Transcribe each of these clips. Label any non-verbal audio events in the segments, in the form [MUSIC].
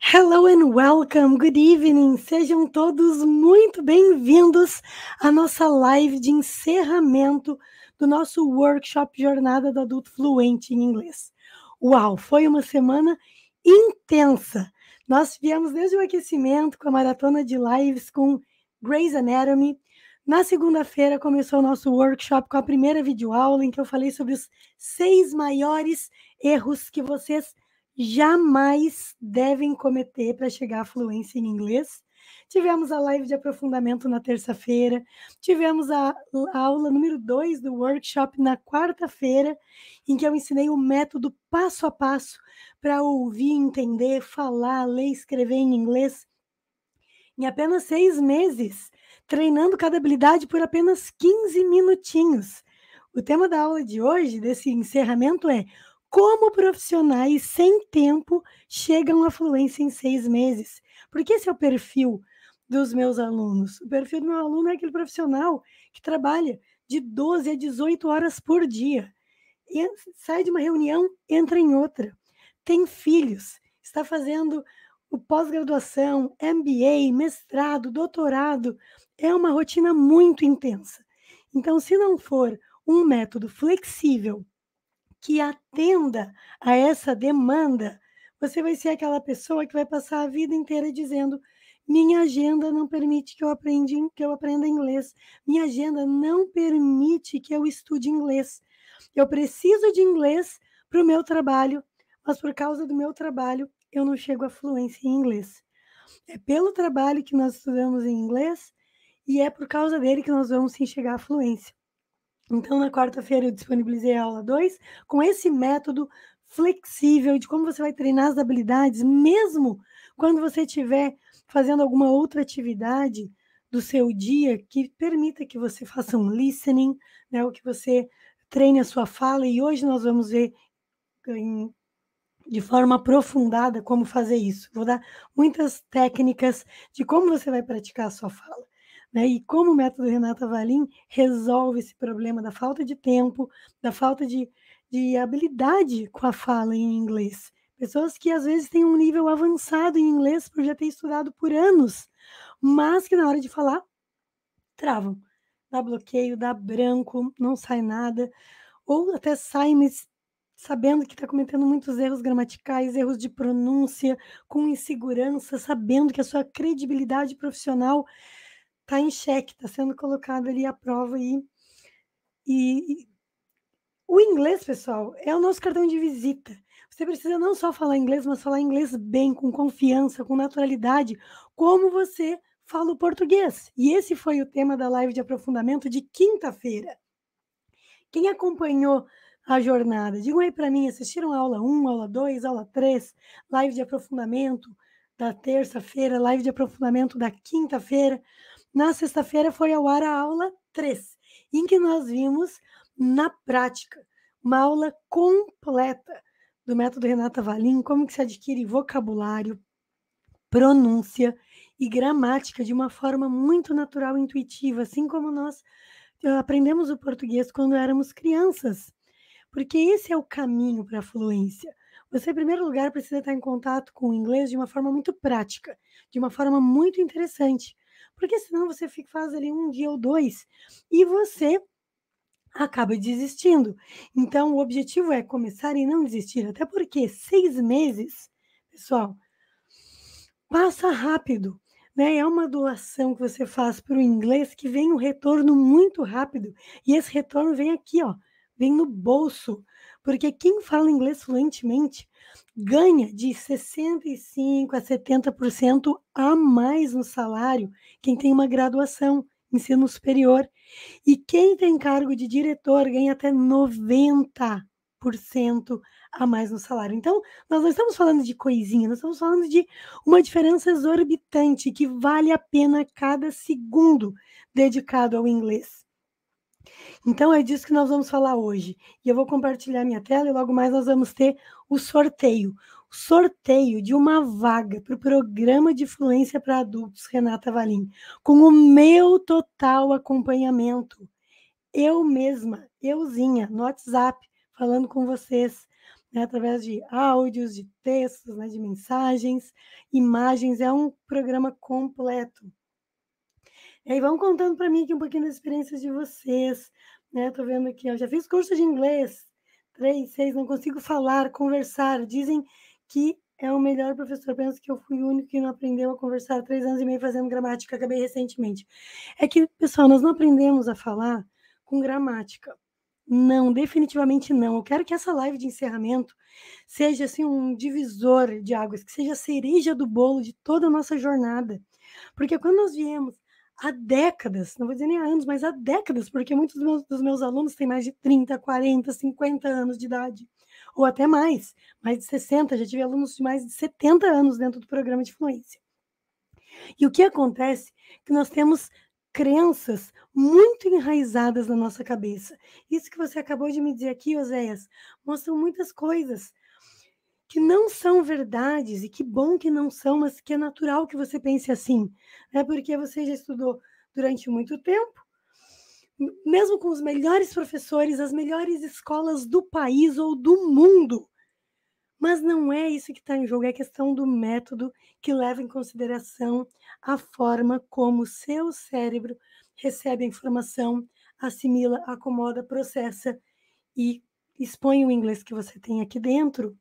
Hello and welcome, good evening. Sejam todos muito bem-vindos à nossa live de encerramento do nosso workshop Jornada do Adulto Fluente em Inglês. Uau, foi uma semana intensa. Nós viemos desde o aquecimento com a maratona de lives com Grey's Anatomy. Na segunda-feira começou o nosso workshop com a primeira videoaula em que eu falei sobre os seis maiores erros que vocês jamais devem cometer para chegar à fluência em inglês. Tivemos a live de aprofundamento na terça-feira, tivemos a, aula número 2 do workshop na quarta-feira, em que eu ensinei o método passo a passo para ouvir, entender, falar, ler, escrever em inglês. Em apenas seis meses, treinando cada habilidade por apenas 15 minutinhos. O tema da aula de hoje, desse encerramento, é como profissionais sem tempo chegam à fluência em seis meses? Porque esse é o perfil dos meus alunos. O perfil do meu aluno é aquele profissional que trabalha de 12 a 18 horas por dia. E sai de uma reunião, entra em outra. Tem filhos, está fazendo o pós-graduação, MBA, mestrado, doutorado. É uma rotina muito intensa. Então, se não for um método flexível que atenda a essa demanda, você vai ser aquela pessoa que vai passar a vida inteira dizendo: minha agenda não permite que eu aprenda, que eu aprenda inglês. Minha agenda não permite que eu estude inglês. Eu preciso de inglês para o meu trabalho, mas por causa do meu trabalho eu não chego à fluência em inglês. É pelo trabalho que nós estudamos em inglês e é por causa dele que nós vamos sim chegar à fluência. Então, na quarta-feira, eu disponibilizei a aula 2 com esse método flexível de como você vai treinar as habilidades, mesmo quando você estiver fazendo alguma outra atividade do seu dia que permita que você faça um listening, né, ou que você treine a sua fala. E hoje nós vamos ver em, de forma aprofundada como fazer isso. Vou dar muitas técnicas de como você vai praticar a sua fala. Né? E como o método Renata Valim resolve esse problema da falta de tempo, da falta de, de habilidade com a fala em inglês. Pessoas que às vezes têm um nível avançado em inglês por já ter estudado por anos, mas que na hora de falar travam, dá bloqueio, dá branco, não sai nada, ou até sai sabendo que está cometendo muitos erros gramaticais, erros de pronúncia, com insegurança, sabendo que a sua credibilidade profissional está em xeque, está sendo colocado ali à prova. aí e, e o inglês, pessoal, é o nosso cartão de visita. Você precisa não só falar inglês, mas falar inglês bem, com confiança, com naturalidade, como você fala o português. E esse foi o tema da live de aprofundamento de quinta-feira. Quem acompanhou a jornada, digam aí para mim, assistiram a aula 1, aula 2, aula 3, live de aprofundamento da terça-feira, live de aprofundamento da quinta-feira. Na sexta-feira foi ao ar a aula 3, em que nós vimos na prática uma aula completa do método Renata Valim, como que se adquire vocabulário, pronúncia e gramática de uma forma muito natural e intuitiva, assim como nós eh, aprendemos o português quando éramos crianças. Porque esse é o caminho para a fluência. Você, em primeiro lugar, precisa estar em contato com o inglês de uma forma muito prática, de uma forma muito interessante porque senão você fica, faz ali um dia ou dois e você acaba desistindo. Então, o objetivo é começar e não desistir, até porque seis meses, pessoal, passa rápido. Né? É uma doação que você faz para o inglês que vem um retorno muito rápido. E esse retorno vem aqui, ó, vem no bolso porque quem fala inglês fluentemente ganha de 65% a 70% a mais no salário quem tem uma graduação, ensino superior. E quem tem cargo de diretor ganha até 90% a mais no salário. Então, nós não estamos falando de coisinha, nós estamos falando de uma diferença exorbitante que vale a pena cada segundo dedicado ao inglês. Então é disso que nós vamos falar hoje. E eu vou compartilhar minha tela e logo mais nós vamos ter o sorteio. O sorteio de uma vaga para o programa de fluência para adultos Renata Valim, com o meu total acompanhamento. Eu mesma, euzinha, no WhatsApp, falando com vocês, né, através de áudios, de textos, né, de mensagens, imagens. É um programa completo. E aí vão contando para mim aqui um pouquinho das experiências de vocês, né? Tô vendo aqui, eu já fiz curso de inglês, três, seis, não consigo falar, conversar. Dizem que é o melhor professor. Penso que eu fui o único que não aprendeu a conversar três anos e meio fazendo gramática, acabei recentemente. É que, pessoal, nós não aprendemos a falar com gramática. Não, definitivamente não. Eu quero que essa live de encerramento seja assim um divisor de águas, que seja a cereja do bolo de toda a nossa jornada. Porque quando nós viemos há décadas, não vou dizer nem há anos, mas há décadas, porque muitos dos meus, dos meus alunos têm mais de 30, 40, 50 anos de idade, ou até mais, mais de 60, já tive alunos de mais de 70 anos dentro do programa de fluência. E o que acontece é que nós temos crenças muito enraizadas na nossa cabeça. Isso que você acabou de me dizer aqui, Oséias, mostram muitas coisas que não são verdades, e que bom que não são, mas que é natural que você pense assim, né? porque você já estudou durante muito tempo, mesmo com os melhores professores, as melhores escolas do país ou do mundo. Mas não é isso que está em jogo, é questão do método que leva em consideração a forma como o seu cérebro recebe a informação, assimila, acomoda, processa e expõe o inglês que você tem aqui dentro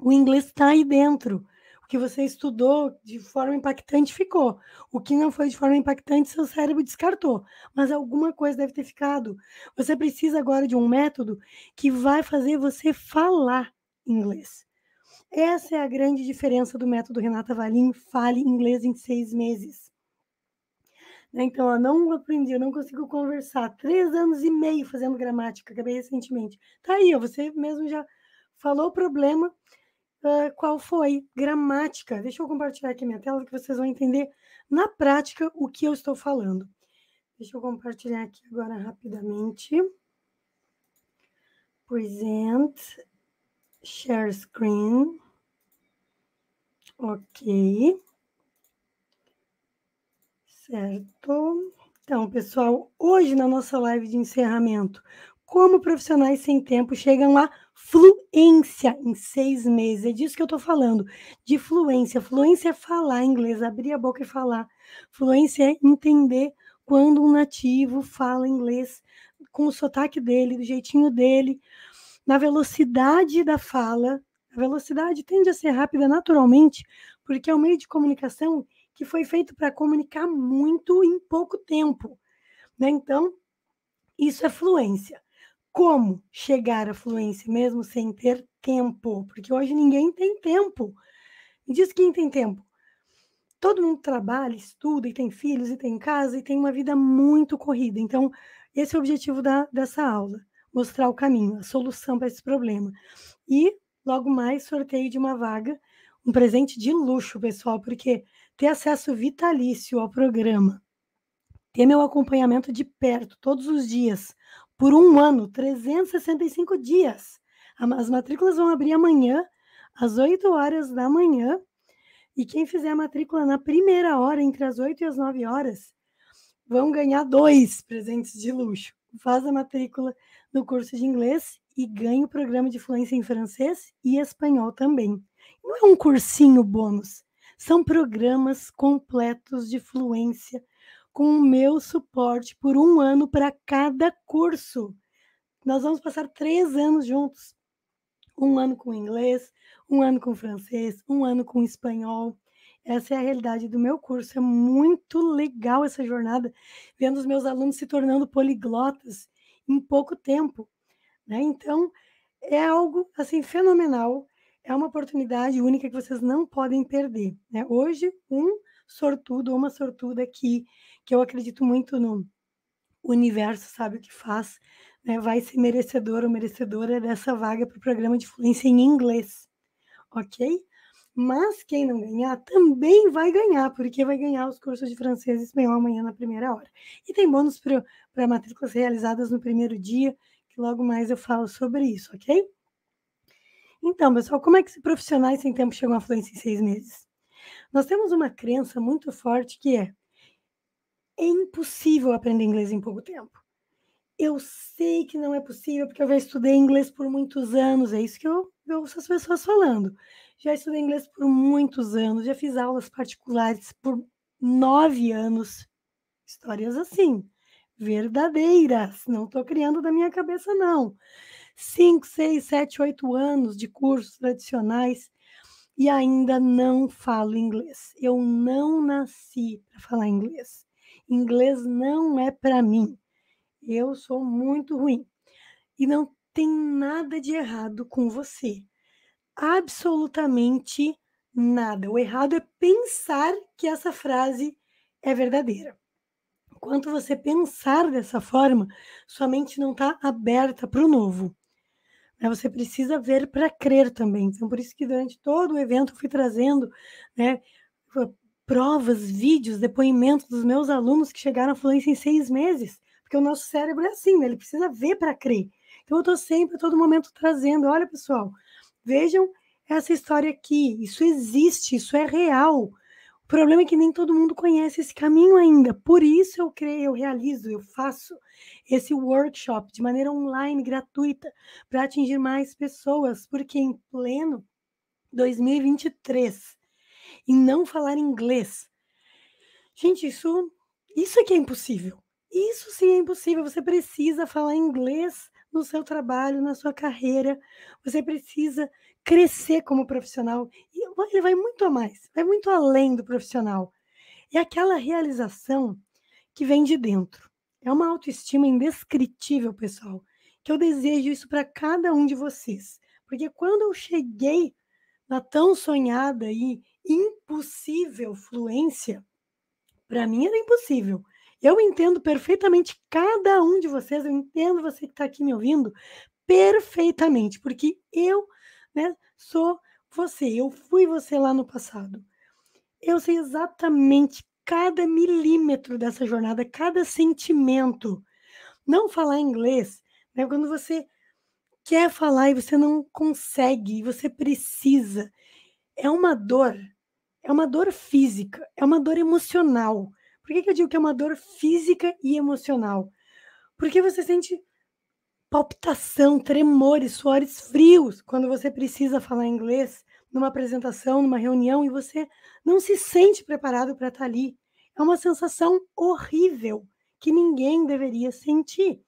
o inglês está aí dentro. O que você estudou de forma impactante ficou. O que não foi de forma impactante, seu cérebro descartou. Mas alguma coisa deve ter ficado. Você precisa agora de um método que vai fazer você falar inglês. Essa é a grande diferença do método Renata Valim, fale inglês em seis meses. Né, então, eu não aprendi, eu não consigo conversar. Três anos e meio fazendo gramática, acabei recentemente. Tá aí, você mesmo já falou o problema, uh, qual foi gramática. Deixa eu compartilhar aqui minha tela que vocês vão entender na prática o que eu estou falando. Deixa eu compartilhar aqui agora rapidamente. Present, share screen. Ok. Certo. Então, pessoal, hoje na nossa live de encerramento, como profissionais sem tempo chegam a fluência em seis meses. É disso que eu estou falando, de fluência. Fluência é falar inglês, abrir a boca e falar. Fluência é entender quando um nativo fala inglês com o sotaque dele, do jeitinho dele, na velocidade da fala. A velocidade tende a ser rápida naturalmente, porque é um meio de comunicação que foi feito para comunicar muito em pouco tempo. Né? Então, isso é fluência como chegar à fluência mesmo sem ter tempo, porque hoje ninguém tem tempo. Me diz quem tem tempo. Todo mundo trabalha, estuda e tem filhos e tem casa e tem uma vida muito corrida. Então, esse é o objetivo da, dessa aula: mostrar o caminho, a solução para esse problema. E logo mais sorteio de uma vaga, um presente de luxo, pessoal, porque ter acesso vitalício ao programa, ter meu acompanhamento de perto todos os dias, por um ano, 365 dias. As matrículas vão abrir amanhã, às 8 horas da manhã. E quem fizer a matrícula na primeira hora, entre as 8 e as 9 horas, vão ganhar dois presentes de luxo. Faz a matrícula no curso de inglês e ganha o programa de fluência em francês e espanhol também. Não é um cursinho bônus, são programas completos de fluência com o meu suporte por um ano para cada curso. Nós vamos passar três anos juntos. Um ano com inglês, um ano com francês, um ano com espanhol. Essa é a realidade do meu curso. É muito legal essa jornada, vendo os meus alunos se tornando poliglotas em pouco tempo. Né? Então, é algo assim fenomenal. É uma oportunidade única que vocês não podem perder. Né? Hoje, um sortudo ou uma sortuda que que eu acredito muito no universo, sabe o que faz, né? vai ser merecedor ou merecedora dessa vaga para o programa de fluência em inglês, ok? Mas quem não ganhar também vai ganhar, porque vai ganhar os cursos de francês e espanhol amanhã na primeira hora. E tem bônus para matrículas realizadas no primeiro dia, que logo mais eu falo sobre isso, ok? Então, pessoal, como é que se profissionais sem tempo chegam à fluência em seis meses? Nós temos uma crença muito forte que é é impossível aprender inglês em pouco tempo. Eu sei que não é possível, porque eu já estudei inglês por muitos anos, é isso que eu, ouço as pessoas falando. Já estudei inglês por muitos anos, já fiz aulas particulares por nove anos. Histórias assim, verdadeiras, não estou criando da minha cabeça, não. Cinco, seis, sete, oito anos de cursos tradicionais e ainda não falo inglês. Eu não nasci para falar inglês. Inglês não é para mim. Eu sou muito ruim. E não tem nada de errado com você. Absolutamente nada. O errado é pensar que essa frase é verdadeira. Enquanto você pensar dessa forma, sua mente não está aberta para o novo. Né, você precisa ver para crer também. Então, por isso que durante todo o evento eu fui trazendo né, provas, vídeos, depoimentos dos meus alunos que chegaram à fluência em seis meses, porque o nosso cérebro é assim, né? ele precisa ver para crer. Então eu estou sempre, a todo momento trazendo, olha pessoal, vejam essa história aqui, isso existe, isso é real. O problema é que nem todo mundo conhece esse caminho ainda. Por isso eu creio, eu realizo, eu faço esse workshop de maneira online, gratuita, para atingir mais pessoas, porque em pleno 2023 e não falar inglês. Gente, isso, isso que é impossível. Isso sim é impossível. Você precisa falar inglês no seu trabalho, na sua carreira. Você precisa crescer como profissional. E ele vai muito a mais, vai muito além do profissional. É aquela realização que vem de dentro. É uma autoestima indescritível, pessoal. Que eu desejo isso para cada um de vocês. Porque quando eu cheguei na tão sonhada e impossível fluência, para mim era impossível. Eu entendo perfeitamente cada um de vocês, eu entendo você que está aqui me ouvindo perfeitamente, porque eu né, sou você, eu fui você lá no passado. Eu sei exatamente cada milímetro dessa jornada, cada sentimento. Não falar inglês, né, quando você quer falar e você não consegue, você precisa. É uma dor é uma dor física, é uma dor emocional. Por que, que eu digo que é uma dor física e emocional? Porque você sente palpitação, tremores, suores frios quando você precisa falar inglês numa apresentação, numa reunião e você não se sente preparado para estar tá ali. É uma sensação horrível que ninguém deveria sentir.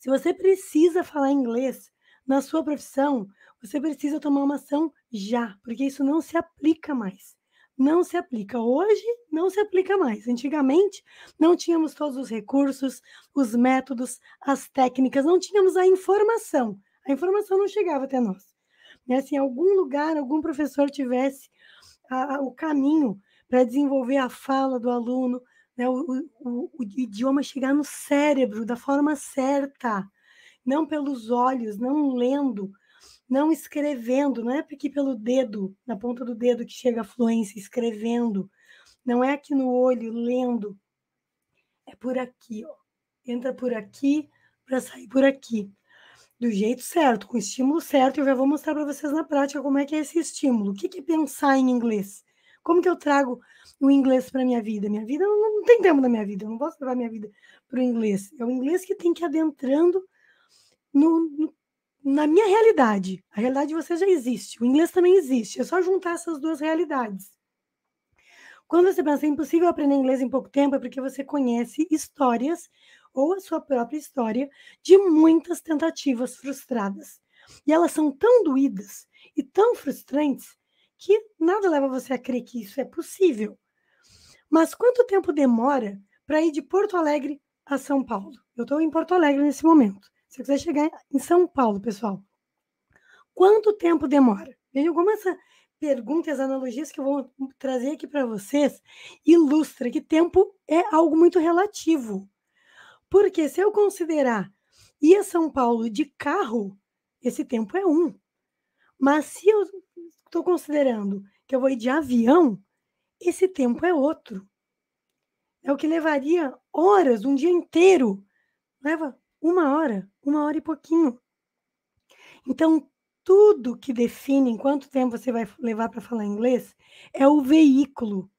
Se você precisa falar inglês na sua profissão, você precisa tomar uma ação já, porque isso não se aplica mais. Não se aplica. Hoje não se aplica mais. Antigamente não tínhamos todos os recursos, os métodos, as técnicas, não tínhamos a informação. A informação não chegava até nós. Né? Se em algum lugar algum professor tivesse a, a, o caminho para desenvolver a fala do aluno, né? o, o, o idioma chegar no cérebro da forma certa, não pelos olhos, não lendo, não escrevendo, não é aqui pelo dedo, na ponta do dedo que chega a fluência, escrevendo, não é aqui no olho, lendo, é por aqui, ó. entra por aqui para sair por aqui, do jeito certo, com o estímulo certo, eu já vou mostrar para vocês na prática como é que é esse estímulo, o que, é pensar em inglês, como que eu trago o inglês para minha vida? Minha vida não, não tem tempo da minha vida, eu não posso levar minha vida para o inglês. É o inglês que tem que ir adentrando no, no, na minha realidade. A realidade de você já existe, o inglês também existe, é só juntar essas duas realidades. Quando você pensa é impossível aprender inglês em pouco tempo, é porque você conhece histórias ou a sua própria história de muitas tentativas frustradas. E elas são tão doídas e tão frustrantes que nada leva você a crer que isso é possível. Mas quanto tempo demora para ir de Porto Alegre a São Paulo? Eu estou em Porto Alegre nesse momento. Se você quiser chegar em São Paulo, pessoal, quanto tempo demora? Vejam como essa pergunta e as analogias que eu vou trazer aqui para vocês ilustra que tempo é algo muito relativo. Porque se eu considerar ir a São Paulo de carro, esse tempo é um. Mas se eu estou considerando que eu vou ir de avião, esse tempo é outro. É o que levaria horas, um dia inteiro. Leva né, uma hora, uma hora e pouquinho. Então, tudo que define em quanto tempo você vai levar para falar inglês é o veículo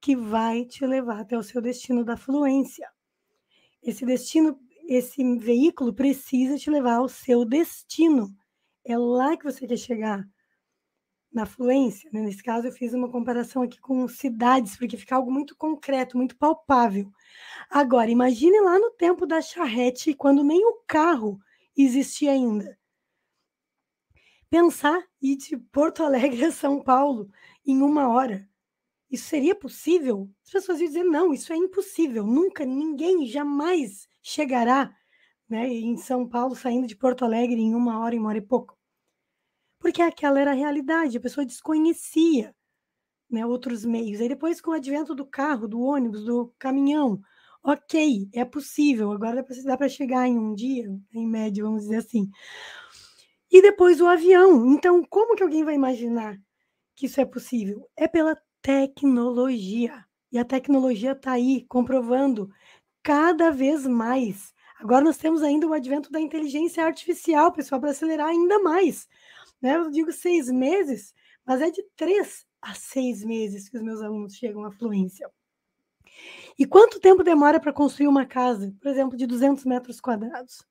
que vai te levar até o seu destino da fluência. Esse destino, esse veículo precisa te levar ao seu destino. É lá que você quer chegar na fluência, né? nesse caso eu fiz uma comparação aqui com cidades, porque fica algo muito concreto, muito palpável. Agora, imagine lá no tempo da charrete, quando nem o carro existia ainda. Pensar ir de Porto Alegre a São Paulo em uma hora, isso seria possível? As pessoas iam dizer, não, isso é impossível, nunca, ninguém jamais chegará né, em São Paulo saindo de Porto Alegre em uma hora, em uma hora e pouco porque aquela era a realidade, a pessoa desconhecia né, outros meios. Aí depois, com o advento do carro, do ônibus, do caminhão, ok, é possível, agora dá para chegar em um dia, em média, vamos dizer assim. E depois o avião. Então, como que alguém vai imaginar que isso é possível? É pela tecnologia. E a tecnologia está aí comprovando cada vez mais. Agora nós temos ainda o advento da inteligência artificial, pessoal, para acelerar ainda mais. Né? Eu digo seis meses, mas é de três a seis meses que os meus alunos chegam à fluência. E quanto tempo demora para construir uma casa, por exemplo, de 200 metros quadrados?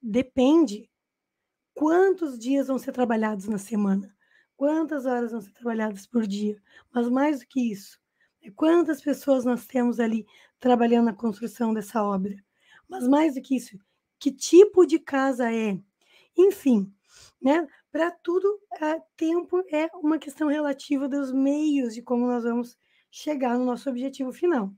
Depende quantos dias vão ser trabalhados na semana, quantas horas vão ser trabalhadas por dia, mas mais do que isso, é quantas pessoas nós temos ali trabalhando na construção dessa obra, mas mais do que isso, que tipo de casa é. Enfim, né? Para tudo, uh, tempo é uma questão relativa dos meios de como nós vamos chegar no nosso objetivo final.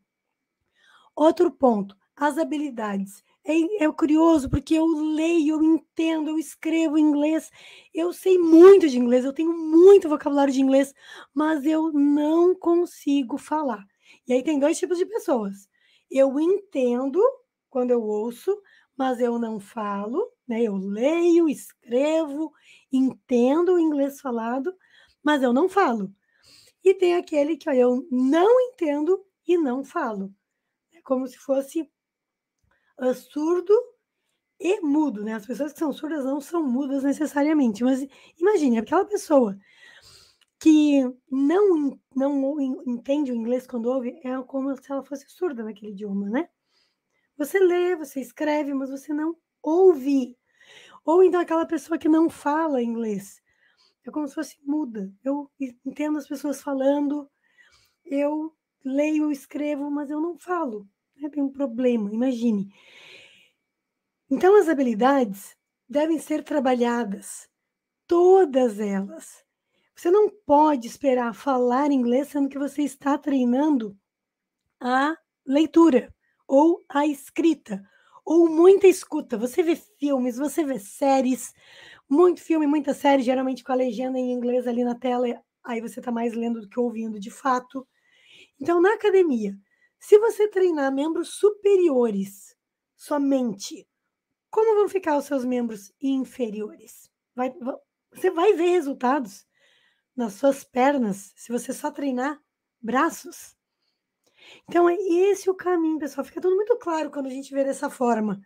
Outro ponto, as habilidades. É, é, curioso porque eu leio, eu entendo, eu escrevo inglês, eu sei muito de inglês, eu tenho muito vocabulário de inglês, mas eu não consigo falar. E aí tem dois tipos de pessoas. Eu entendo quando eu ouço, mas eu não falo, né? Eu leio, escrevo, entendo o inglês falado, mas eu não falo. E tem aquele que ó, eu não entendo e não falo. É como se fosse ah, surdo e mudo, né? As pessoas que são surdas não são mudas necessariamente, mas imagine aquela pessoa que não, não entende o inglês quando ouve, é como se ela fosse surda naquele idioma, né? Você lê, você escreve, mas você não ouve. Ou então aquela pessoa que não fala inglês. É como se fosse muda. Eu entendo as pessoas falando, eu leio, escrevo, mas eu não falo. Né? Tem um problema, imagine. Então, as habilidades devem ser trabalhadas, todas elas. Você não pode esperar falar inglês sendo que você está treinando a leitura ou a escrita, ou muita escuta. Você vê filmes, você vê séries, muito filme, muita série, geralmente com a legenda em inglês ali na tela, aí você está mais lendo do que ouvindo de fato. Então, na academia, se você treinar membros superiores somente, como vão ficar os seus membros inferiores? Vai, você vai ver resultados nas suas pernas se você só treinar braços. Então, é esse o caminho, pessoal. Fica tudo muito claro quando a gente vê dessa forma.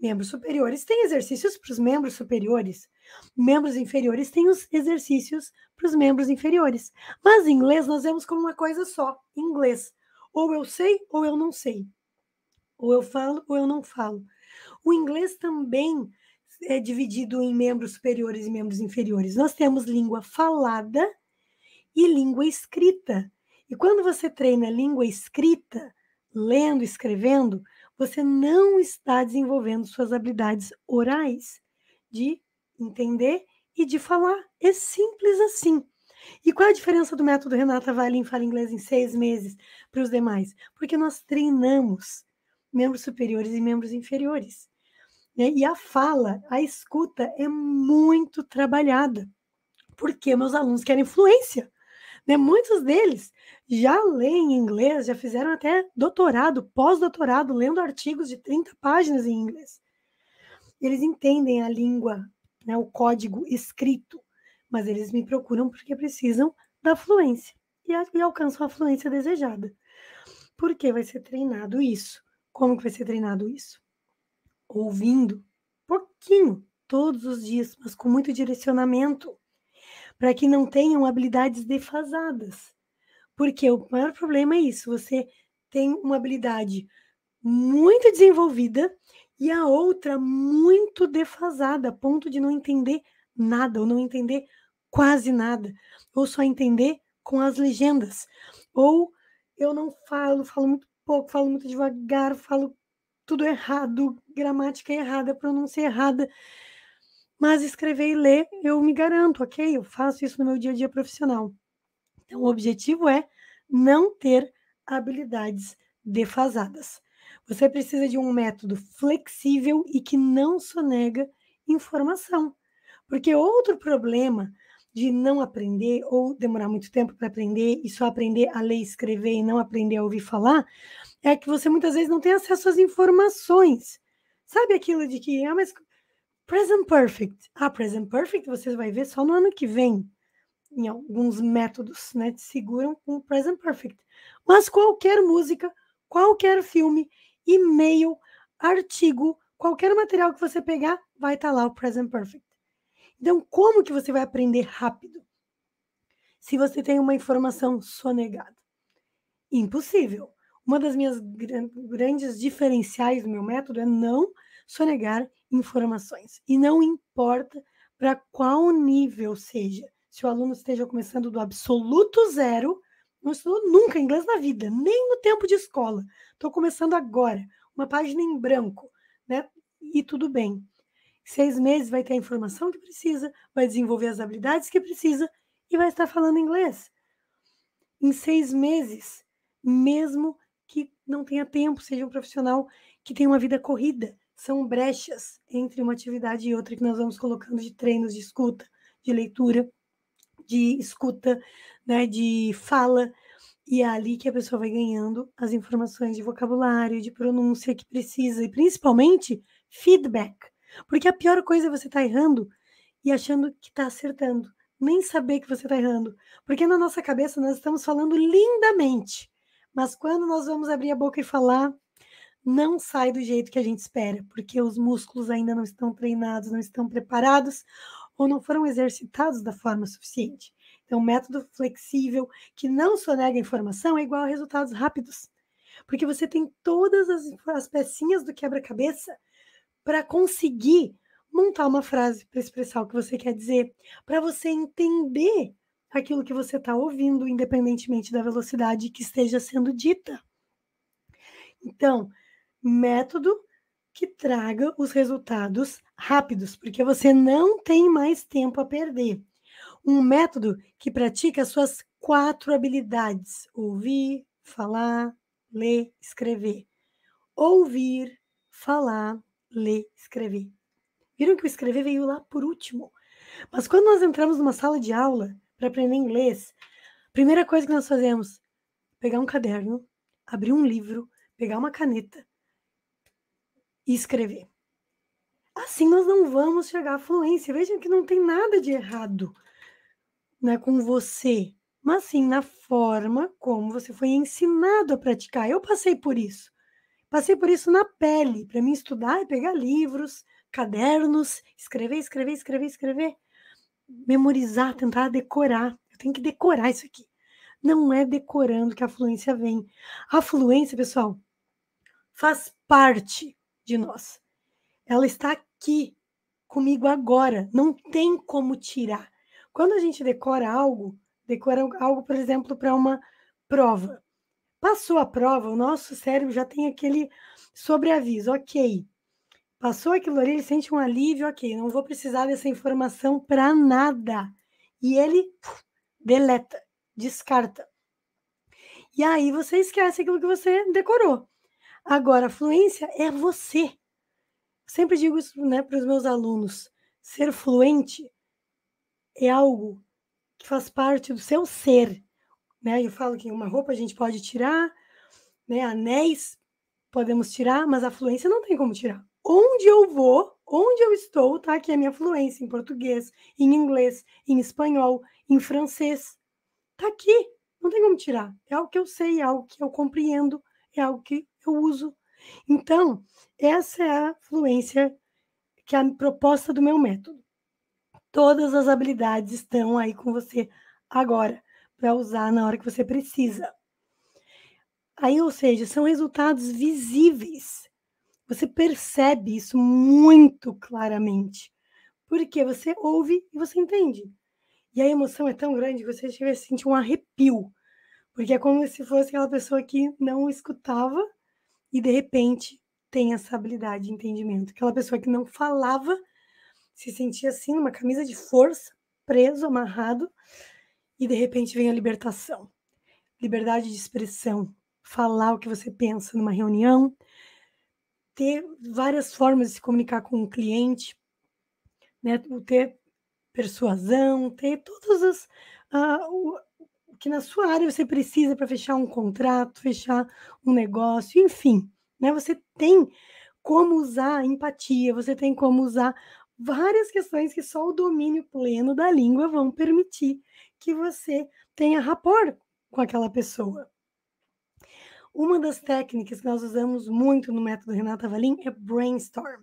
Membros superiores têm exercícios para os membros superiores. Membros inferiores têm os exercícios para os membros inferiores. Mas em inglês nós vemos como uma coisa só, em inglês. Ou eu sei ou eu não sei. Ou eu falo ou eu não falo. O inglês também é dividido em membros superiores e membros inferiores. Nós temos língua falada e língua escrita. E quando você treina língua escrita, lendo, escrevendo, você não está desenvolvendo suas habilidades orais de entender e de falar. É simples assim. E qual é a diferença do método Renata Valim Fala Inglês em seis meses para os demais? Porque nós treinamos membros superiores e membros inferiores. Né? E a fala, a escuta é muito trabalhada. Porque meus alunos querem fluência. Né? Muitos deles já leem inglês, já fizeram até doutorado, pós-doutorado, lendo artigos de 30 páginas em inglês. Eles entendem a língua, né, o código escrito, mas eles me procuram porque precisam da fluência e, a, e alcançam a fluência desejada. Por que vai ser treinado isso? Como que vai ser treinado isso? Ouvindo pouquinho, todos os dias, mas com muito direcionamento para que não tenham habilidades defasadas. Porque o maior problema é isso: você tem uma habilidade muito desenvolvida e a outra muito defasada, a ponto de não entender nada, ou não entender quase nada, ou só entender com as legendas. Ou eu não falo, falo muito pouco, falo muito devagar, falo tudo errado, gramática errada, pronúncia errada mas escrever e ler eu me garanto, ok? Eu faço isso no meu dia a dia profissional. Então, o objetivo é não ter habilidades defasadas. Você precisa de um método flexível e que não sonega informação. Porque outro problema de não aprender ou demorar muito tempo para aprender e só aprender a ler e escrever e não aprender a ouvir falar é que você muitas vezes não tem acesso às informações. Sabe aquilo de que, ah, mas Present Perfect. Ah, Present Perfect vocês vai ver só no ano que vem. Em alguns métodos, né? Te seguram com o Present Perfect. Mas qualquer música, qualquer filme, e-mail, artigo, qualquer material que você pegar, vai estar tá lá o Present Perfect. Então, como que você vai aprender rápido? Se você tem uma informação sonegada. Impossível. Uma das minhas grandes diferenciais do meu método é não sonegar informações. E não importa para qual nível seja, se o aluno esteja começando do absoluto zero, não estudou nunca inglês na vida, nem no tempo de escola. Estou começando agora, uma página em branco, né? E tudo bem. Seis meses vai ter a informação que precisa, vai desenvolver as habilidades que precisa e vai estar falando inglês. Em seis meses, mesmo que não tenha tempo, seja um profissional que tenha uma vida corrida, são brechas entre uma atividade e outra que nós vamos colocando de treinos de escuta, de leitura, de escuta, né, de fala, e é ali que a pessoa vai ganhando as informações de vocabulário, de pronúncia que precisa, e principalmente feedback. Porque a pior coisa é você estar tá errando e achando que está acertando, nem saber que você está errando. Porque na nossa cabeça nós estamos falando lindamente, mas quando nós vamos abrir a boca e falar, não sai do jeito que a gente espera, porque os músculos ainda não estão treinados, não estão preparados ou não foram exercitados da forma suficiente. Então, um método flexível que não sonega informação é igual a resultados rápidos, porque você tem todas as, as pecinhas do quebra-cabeça para conseguir montar uma frase para expressar o que você quer dizer, para você entender aquilo que você está ouvindo, independentemente da velocidade que esteja sendo dita. Então, método que traga os resultados rápidos, porque você não tem mais tempo a perder. Um método que pratica as suas quatro habilidades: ouvir, falar, ler, escrever. Ouvir, falar, ler, escrever. Viram que o escrever veio lá por último. Mas quando nós entramos numa sala de aula para aprender inglês, a primeira coisa que nós fazemos, pegar um caderno, abrir um livro, pegar uma caneta e escrever. Assim nós não vamos chegar à fluência. Veja que não tem nada de errado né, com você, mas sim na forma como você foi ensinado a praticar. Eu passei por isso. Passei por isso na pele, para mim estudar e pegar livros, cadernos, escrever, escrever, escrever, escrever, memorizar, tentar decorar. Eu tenho que decorar isso aqui. Não é decorando que a fluência vem. A fluência, pessoal, faz parte de nós. Ela está aqui comigo agora, não tem como tirar. Quando a gente decora algo, decora algo, por exemplo, para uma prova. Passou a prova, o nosso cérebro já tem aquele sobreaviso, ok. Passou aquilo ali, ele sente um alívio, ok, não vou precisar dessa informação para nada. E ele puf, deleta, descarta. E aí você esquece aquilo que você decorou. Agora, fluência é você. Sempre digo isso né, para os meus alunos. Ser fluente é algo que faz parte do seu ser. Né? Eu falo que uma roupa a gente pode tirar, né? anéis podemos tirar, mas a fluência não tem como tirar. Onde eu vou, onde eu estou, tá aqui a minha fluência em português, em inglês, em espanhol, em francês. Tá aqui, não tem como tirar. É algo que eu sei, é algo que eu compreendo, é algo que eu uso. Então, essa é a fluência que é a proposta do meu método. Todas as habilidades estão aí com você agora para usar na hora que você precisa. Aí, ou seja, são resultados visíveis. Você percebe isso muito claramente. Porque você ouve e você entende. E a emoção é tão grande que você chega a sentir um arrepio. Porque é como se fosse aquela pessoa que não escutava e de repente tem essa habilidade de entendimento. Aquela pessoa que não falava se sentia assim, numa camisa de força, preso, amarrado, e de repente vem a libertação. Liberdade de expressão, falar o que você pensa numa reunião, ter várias formas de se comunicar com o um cliente, né? ter persuasão, ter todas as, uh, que na sua área você precisa para fechar um contrato, fechar um negócio, enfim, né? Você tem como usar empatia, você tem como usar várias questões que só o domínio pleno da língua vão permitir que você tenha rapport com aquela pessoa. Uma das técnicas que nós usamos muito no método Renata Valim é brainstorm.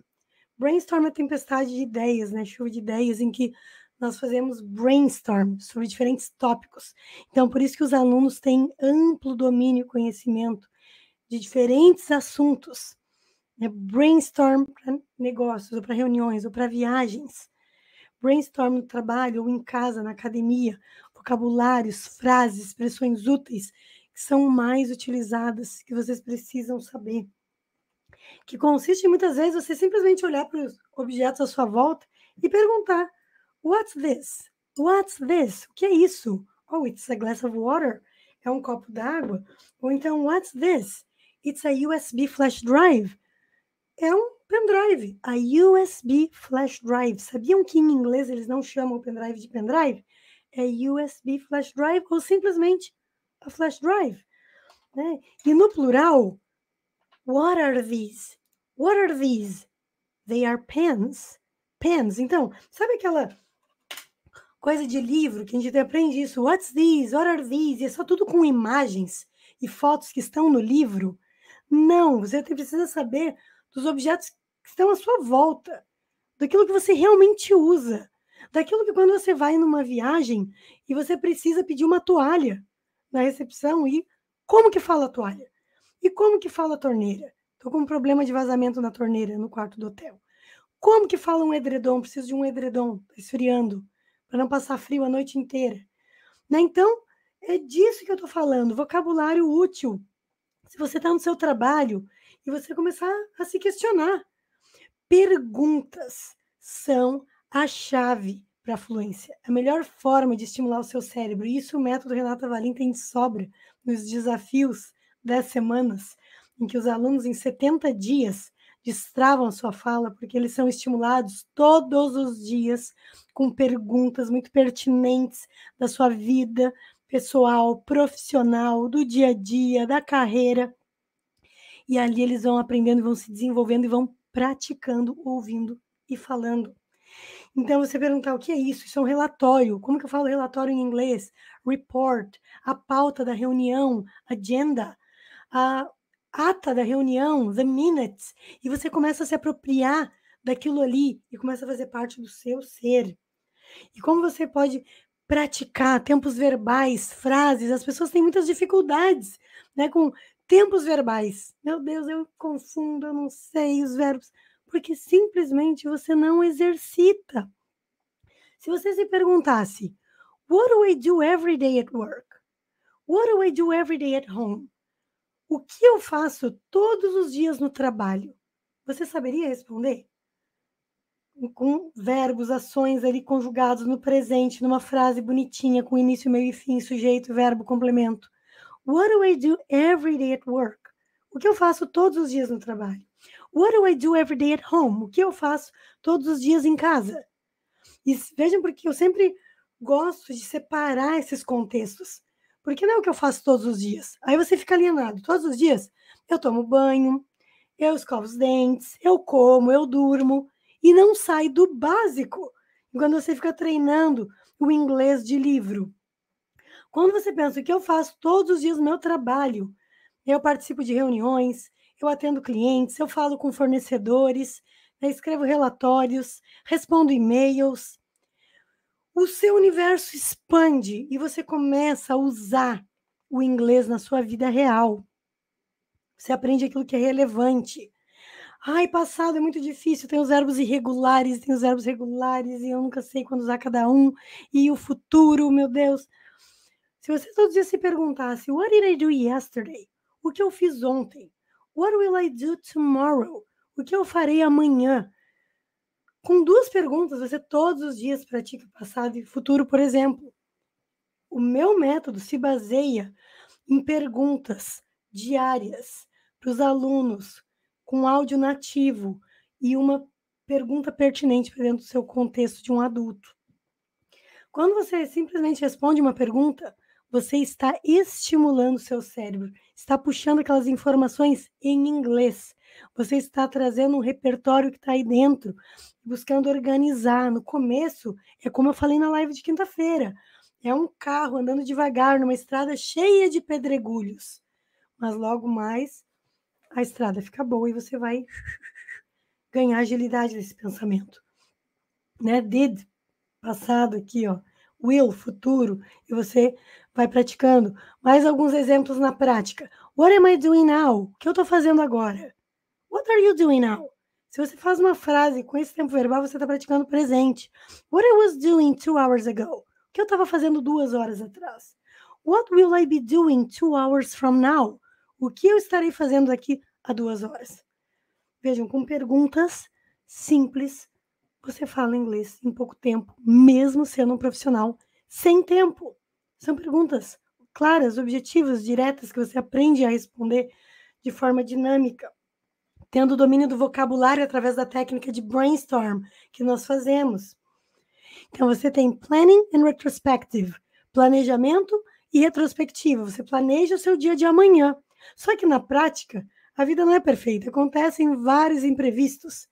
Brainstorm é tempestade de ideias, né? Chuva de ideias em que nós fazemos brainstorm sobre diferentes tópicos. Então, por isso que os alunos têm amplo domínio e conhecimento de diferentes assuntos. Né? Brainstorm para negócios, ou para reuniões, ou para viagens. Brainstorm no trabalho, ou em casa, na academia. Vocabulários, frases, expressões úteis que são mais utilizadas, que vocês precisam saber. Que consiste muitas vezes você simplesmente olhar para os objetos à sua volta e perguntar What's this? What's this? O que é isso? Oh, it's a glass of water. É um copo d'água. Ou então, what's this? It's a USB flash drive. É um pendrive. A USB flash drive. Sabiam que em inglês eles não chamam o pendrive de pendrive? É USB flash drive ou simplesmente a flash drive. Né? E no plural, what are these? What are these? They are pens. Pens. Então, sabe aquela coisa de livro que a gente aprende isso. What's this? What are these? E é só tudo com imagens e fotos que estão no livro. Não, você precisa saber dos objetos que estão à sua volta, daquilo que você realmente usa, daquilo que quando você vai numa viagem e você precisa pedir uma toalha na recepção e como que fala a toalha? E como que fala a torneira? Estou com um problema de vazamento na torneira no quarto do hotel. Como que fala um edredom? Preciso de um edredom, tá esfriando para não passar frio a noite inteira. Né? Então, é disso que eu estou falando, vocabulário útil. Se você está no seu trabalho e você começar a se questionar. Perguntas são a chave para a fluência, a melhor forma de estimular o seu cérebro. E isso o método Renata Valim tem de sobra nos desafios das semanas, em que os alunos, em 70 dias, destravam sua fala, porque eles são estimulados todos os dias com perguntas muito pertinentes da sua vida pessoal, profissional, do dia a dia, da carreira. E ali eles vão aprendendo, vão se desenvolvendo e vão praticando, ouvindo e falando. Então você perguntar o que é isso? Isso é um relatório. Como que eu falo relatório em inglês? Report, a pauta da reunião, agenda, a, ah, ata da reunião, the minutes, e você começa a se apropriar daquilo ali e começa a fazer parte do seu ser. E como você pode praticar tempos verbais, frases, as pessoas têm muitas dificuldades, né, com tempos verbais. Meu Deus, eu confundo, eu não sei os verbos, porque simplesmente você não exercita. Se você se perguntasse, what do I do every day at work? What do I do every day at home? O que eu faço todos os dias no trabalho? Você saberia responder? Com verbos, ações ali conjugados no presente, numa frase bonitinha, com início, meio e fim, sujeito, verbo, complemento. What do I do every day at work? O que eu faço todos os dias no trabalho? What do I do every day at home? O que eu faço todos os dias em casa? E vejam porque eu sempre gosto de separar esses contextos. Porque não é o que eu faço todos os dias. Aí você fica alienado. Todos os dias eu tomo banho, eu escovo os dentes, eu como, eu durmo e não sai do básico. Quando você fica treinando o inglês de livro. Quando você pensa o que eu faço todos os dias no meu trabalho, eu participo de reuniões, eu atendo clientes, eu falo com fornecedores, né, escrevo relatórios, respondo e-mails, o seu universo expande e você começa a usar o inglês na sua vida real. Você aprende aquilo que é relevante. Ai, passado é muito difícil, tem os verbos irregulares, tem os verbos regulares, e eu nunca sei quando usar cada um, e o futuro, meu Deus. Se você todo dia se perguntasse, what did I do yesterday? O que eu fiz ontem? What will I do tomorrow? O que eu farei amanhã? com duas perguntas, você todos os dias pratica passado e futuro, por exemplo. O meu método se baseia em perguntas diárias para os alunos com áudio nativo e uma pergunta pertinente para dentro do seu contexto de um adulto. Quando você simplesmente responde uma pergunta, você está estimulando o seu cérebro, está puxando aquelas informações em inglês você está trazendo um repertório que está aí dentro, buscando organizar. No começo, é como eu falei na live de quinta-feira: é um carro andando devagar numa estrada cheia de pedregulhos. Mas logo mais, a estrada fica boa e você vai ganhar agilidade nesse pensamento. Né? Did, passado aqui, ó. Will, futuro, e você vai praticando. Mais alguns exemplos na prática. What am I doing now? O que eu estou fazendo agora? What are you doing now? Se você faz uma frase com esse tempo verbal, você está praticando presente. What I was doing two hours ago? O que eu estava fazendo duas horas atrás? What will I be doing two hours from now? O que eu estarei fazendo aqui a duas horas? Vejam, com perguntas simples, você fala inglês em pouco tempo, mesmo sendo um profissional sem tempo. São perguntas claras, objetivas, diretas, que você aprende a responder de forma dinâmica tendo domínio do vocabulário através da técnica de brainstorm que nós fazemos. Então, você tem planning and retrospective, planejamento e retrospectiva. Você planeja o seu dia de amanhã. Só que na prática, a vida não é perfeita, acontecem vários imprevistos.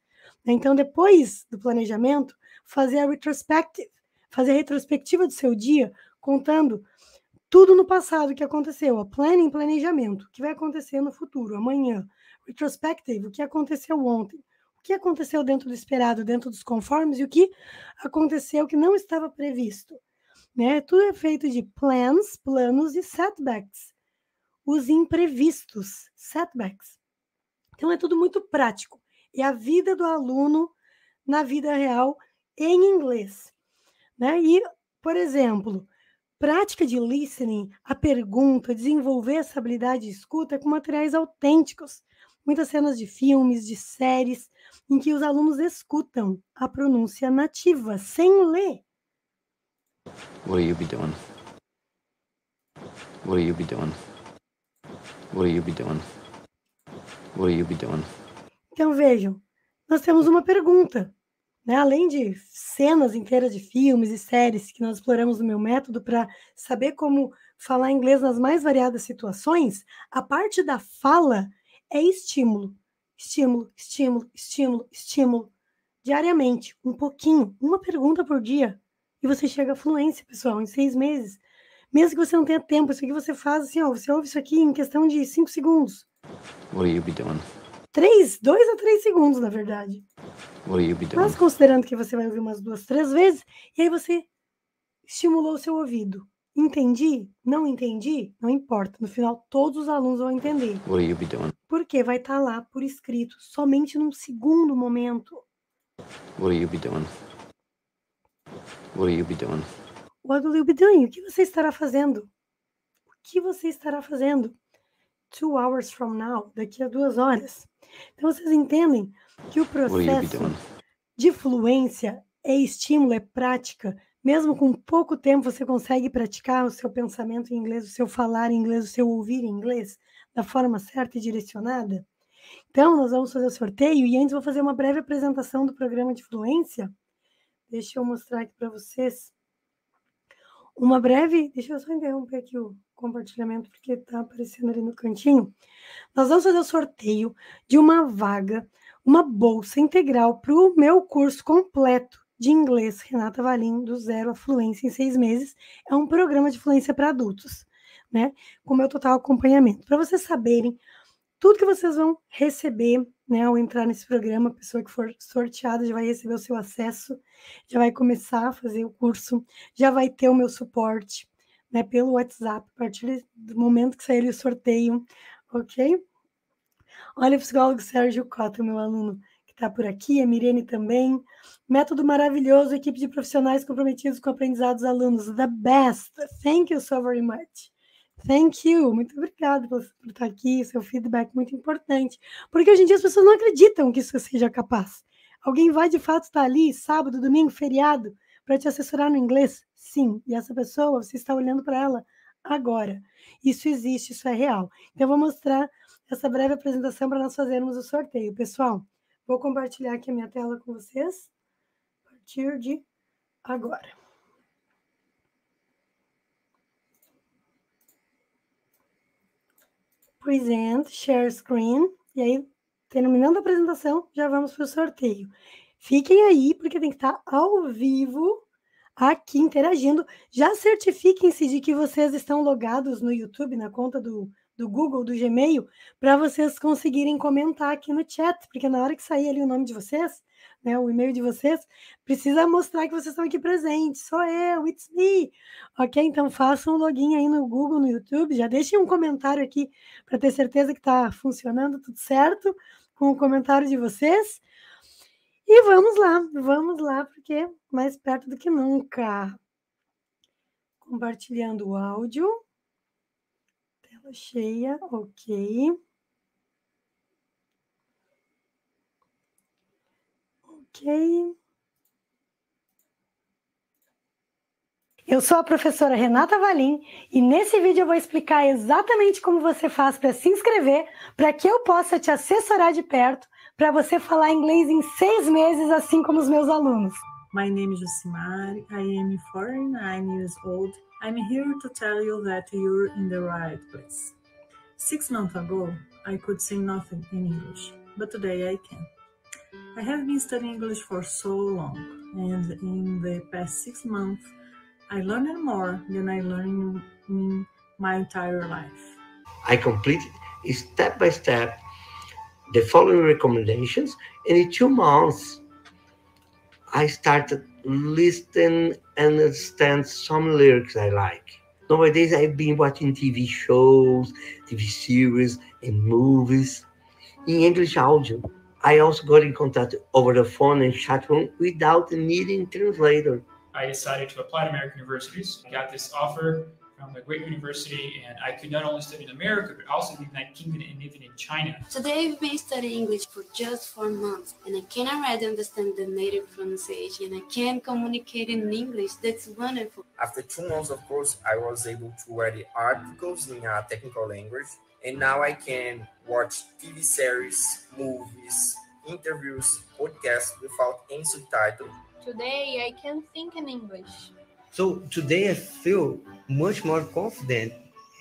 Então, depois do planejamento, fazer a retrospective, fazer a retrospectiva do seu dia, contando tudo no passado que aconteceu, a planning, planejamento, o que vai acontecer no futuro, amanhã, retrospective, o que aconteceu ontem, o que aconteceu dentro do esperado, dentro dos conformes e o que aconteceu que não estava previsto. Né? Tudo é feito de plans, planos e setbacks, os imprevistos, setbacks. Então é tudo muito prático. E é a vida do aluno na vida real em inglês. Né? E, por exemplo, prática de listening, a pergunta, desenvolver essa habilidade de escuta com materiais autênticos, muitas cenas de filmes, de séries, em que os alunos escutam a pronúncia nativa, sem ler. What are you be doing? What are you be doing? What are you be doing? What are you be doing? Então vejam, nós temos uma pergunta. Né? Além de cenas inteiras de filmes e séries que nós exploramos no meu método para saber como falar inglês nas mais variadas situações, a parte da fala é estímulo, estímulo, estímulo, estímulo, estímulo, diariamente, um pouquinho, uma pergunta por dia, e você chega à fluência, pessoal, em seis meses. Mesmo que você não tenha tempo, isso aqui você faz assim, ó, você ouve isso aqui em questão de cinco segundos. What are you be doing? Três, dois a três segundos, na verdade. What are you be doing? Mas considerando que você vai ouvir umas duas, três vezes, e aí você estimulou o seu ouvido. Entendi? Não entendi? Não importa. No final, todos os alunos vão entender. What you be doing? Porque vai estar tá lá por escrito, somente num segundo momento. What you be doing? What you be doing? What will you be doing? O que você estará fazendo? O que você estará fazendo? Two hours from now, daqui a duas horas. Então vocês entendem que o processo de fluência é estímulo, é prática mesmo com pouco tempo, você consegue praticar o seu pensamento em inglês, o seu falar em inglês, o seu ouvir em inglês da forma certa e direcionada? Então, nós vamos fazer o sorteio e antes vou fazer uma breve apresentação do programa de fluência. Deixa eu mostrar aqui para vocês. Uma breve. Deixa eu só interromper aqui o compartilhamento, porque está aparecendo ali no cantinho. Nós vamos fazer o sorteio de uma vaga, uma bolsa integral para o meu curso completo de inglês Renata Valim, do zero à fluência em seis meses. É um programa de fluência para adultos, né? Com meu total acompanhamento. Para vocês saberem tudo que vocês vão receber, né, ao entrar nesse programa, a pessoa que for sorteada já vai receber o seu acesso, já vai começar a fazer o curso, já vai ter o meu suporte, né, pelo WhatsApp, a partir do momento que sair o sorteio, ok? Olha, psicólogo Sérgio Cota, meu aluno está por aqui, a Mirene também. Método maravilhoso, equipe de profissionais comprometidos com aprendizados alunos. The best. Thank you so very much. Thank you. Muito obrigada por, por estar aqui. Seu feedback muito importante. Porque hoje em dia as pessoas não acreditam que isso seja capaz. Alguém vai de fato estar ali, sábado, domingo, feriado, para te assessorar no inglês? Sim. E essa pessoa, você está olhando para ela agora. Isso existe, isso é real. Então, eu vou mostrar essa breve apresentação para nós fazermos o sorteio. Pessoal, Vou compartilhar aqui a minha tela com vocês a partir de agora. Present, é, share screen. E aí, terminando a apresentação, já vamos para o sorteio. Fiquem aí, porque tem que estar tá ao vivo aqui interagindo. Já certifiquem-se de que vocês estão logados no YouTube, na conta do do Google, do Gmail, para vocês conseguirem comentar aqui no chat, porque na hora que sair ali o nome de vocês, né, o e-mail de vocês, precisa mostrar que vocês estão aqui presentes. Sou eu, it's me. Ok? Então façam um login aí no Google, no YouTube, já deixem um comentário aqui para ter certeza que está funcionando tudo certo com o comentário de vocês. E vamos lá, vamos lá, porque mais perto do que nunca. Compartilhando o áudio cheia, ok. Ok. Eu sou a professora Renata Valim e nesse vídeo eu vou explicar exatamente como você faz para se inscrever, para que eu possa te assessorar de perto, para você falar inglês em seis meses, assim como os meus alunos. My name is Josimar, I am 49 years old I'm here to tell you that you're in the right place. Six months ago, I could say nothing in English, but today I can. I have been studying English for so long, and in the past six months, I learned more than I learned in my entire life. I completed step by step the following recommendations, and in two months, I started listen and understand some lyrics I like. Nowadays, I've been watching TV shows, TV series, and movies in English audio. I also got in contact over the phone and chat room without needing translator. I decided to apply to American universities. got this offer from a great university, and I could not only study in America, but also in the United Kingdom and even in China. Today, I've been studying English for just four months, and I can already understand the native pronunciation. I can communicate in English. That's wonderful. After two months of course, I was able to write articles in a uh, technical language, and now I can watch TV series, movies, interviews, podcasts without any subtitle. Today, I can think in English. So today I feel much more confident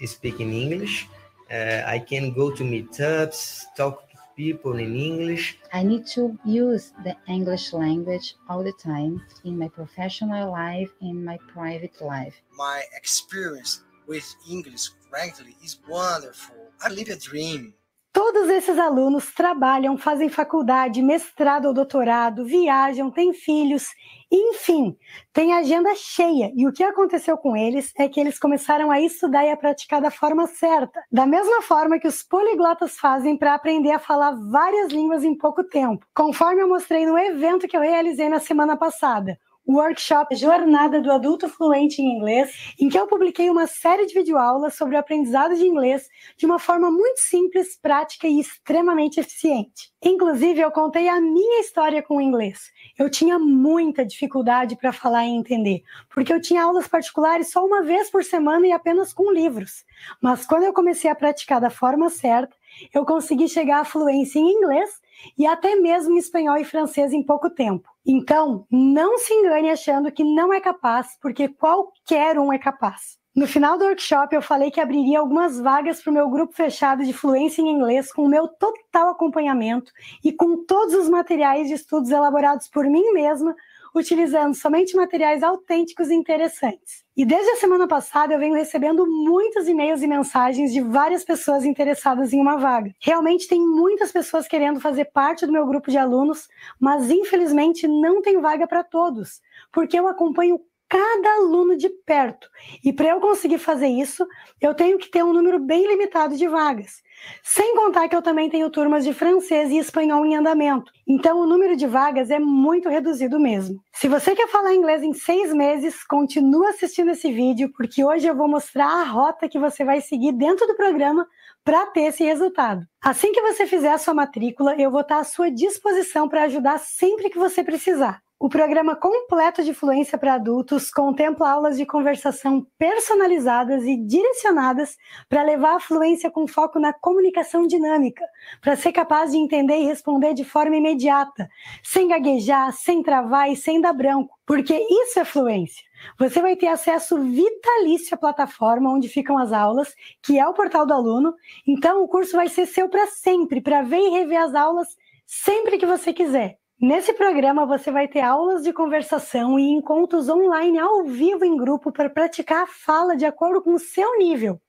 speaking English. Uh, I can go to meetups, talk to people in English. I need to use the English language all the time in my professional life, in my private life. My experience with English frankly, is wonderful. I live a dream. Todos esses alunos trabalham, fazem faculdade, mestrado ou doutorado, viajam, têm filhos, enfim, têm agenda cheia. E o que aconteceu com eles é que eles começaram a estudar e a praticar da forma certa, da mesma forma que os poliglotas fazem para aprender a falar várias línguas em pouco tempo, conforme eu mostrei no evento que eu realizei na semana passada o workshop Jornada do Adulto Fluente em Inglês, em que eu publiquei uma série de videoaulas sobre o aprendizado de inglês de uma forma muito simples, prática e extremamente eficiente. Inclusive, eu contei a minha história com o inglês. Eu tinha muita dificuldade para falar e entender, porque eu tinha aulas particulares só uma vez por semana e apenas com livros. Mas quando eu comecei a praticar da forma certa, eu consegui chegar à fluência em inglês e até mesmo espanhol e francês em pouco tempo. Então, não se engane achando que não é capaz, porque qualquer um é capaz. No final do workshop, eu falei que abriria algumas vagas para o meu grupo fechado de fluência em inglês com o meu total acompanhamento e com todos os materiais de estudos elaborados por mim mesma utilizando somente materiais autênticos e interessantes. E desde a semana passada eu venho recebendo muitos e-mails e mensagens de várias pessoas interessadas em uma vaga. Realmente tem muitas pessoas querendo fazer parte do meu grupo de alunos, mas infelizmente não tem vaga para todos, porque eu acompanho cada aluno de perto. E para eu conseguir fazer isso, eu tenho que ter um número bem limitado de vagas. Sem contar que eu também tenho turmas de francês e espanhol em andamento. Então, o número de vagas é muito reduzido mesmo. Se você quer falar inglês em seis meses, continue assistindo esse vídeo, porque hoje eu vou mostrar a rota que você vai seguir dentro do programa para ter esse resultado. Assim que você fizer a sua matrícula, eu vou estar à sua disposição para ajudar sempre que você precisar. O programa completo de fluência para adultos contempla aulas de conversação personalizadas e direcionadas para levar a fluência com foco na comunicação dinâmica, para ser capaz de entender e responder de forma imediata, sem gaguejar, sem travar e sem dar branco, porque isso é fluência. Você vai ter acesso vitalício à plataforma onde ficam as aulas, que é o portal do aluno. Então, o curso vai ser seu para sempre, para ver e rever as aulas sempre que você quiser. Nesse programa você vai ter aulas de conversação e encontros online ao vivo em grupo para praticar a fala de acordo com o seu nível.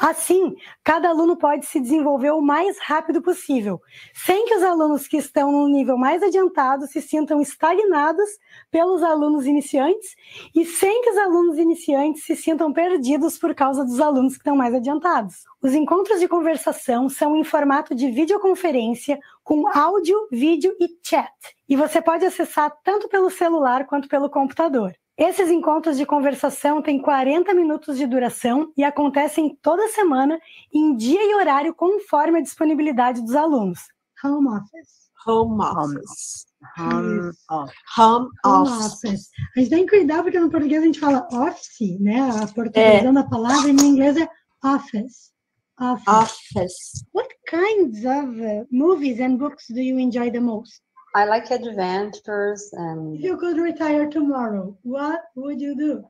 Assim, cada aluno pode se desenvolver o mais rápido possível, sem que os alunos que estão no nível mais adiantado se sintam estagnados pelos alunos iniciantes e sem que os alunos iniciantes se sintam perdidos por causa dos alunos que estão mais adiantados. Os encontros de conversação são em formato de videoconferência com áudio, vídeo e chat, e você pode acessar tanto pelo celular quanto pelo computador. Esses encontros de conversação têm 40 minutos de duração e acontecem toda semana, em dia e horário, conforme a disponibilidade dos alunos. Home office. Home office. Home, office. Home, office. A gente tem que cuidar, porque no português a gente fala office, né? A portuguesa é. a palavra, em inglês é office. office. Office. What kinds of uh, movies and books do you enjoy the most? I like adventures and. If you could retire tomorrow, what would you do?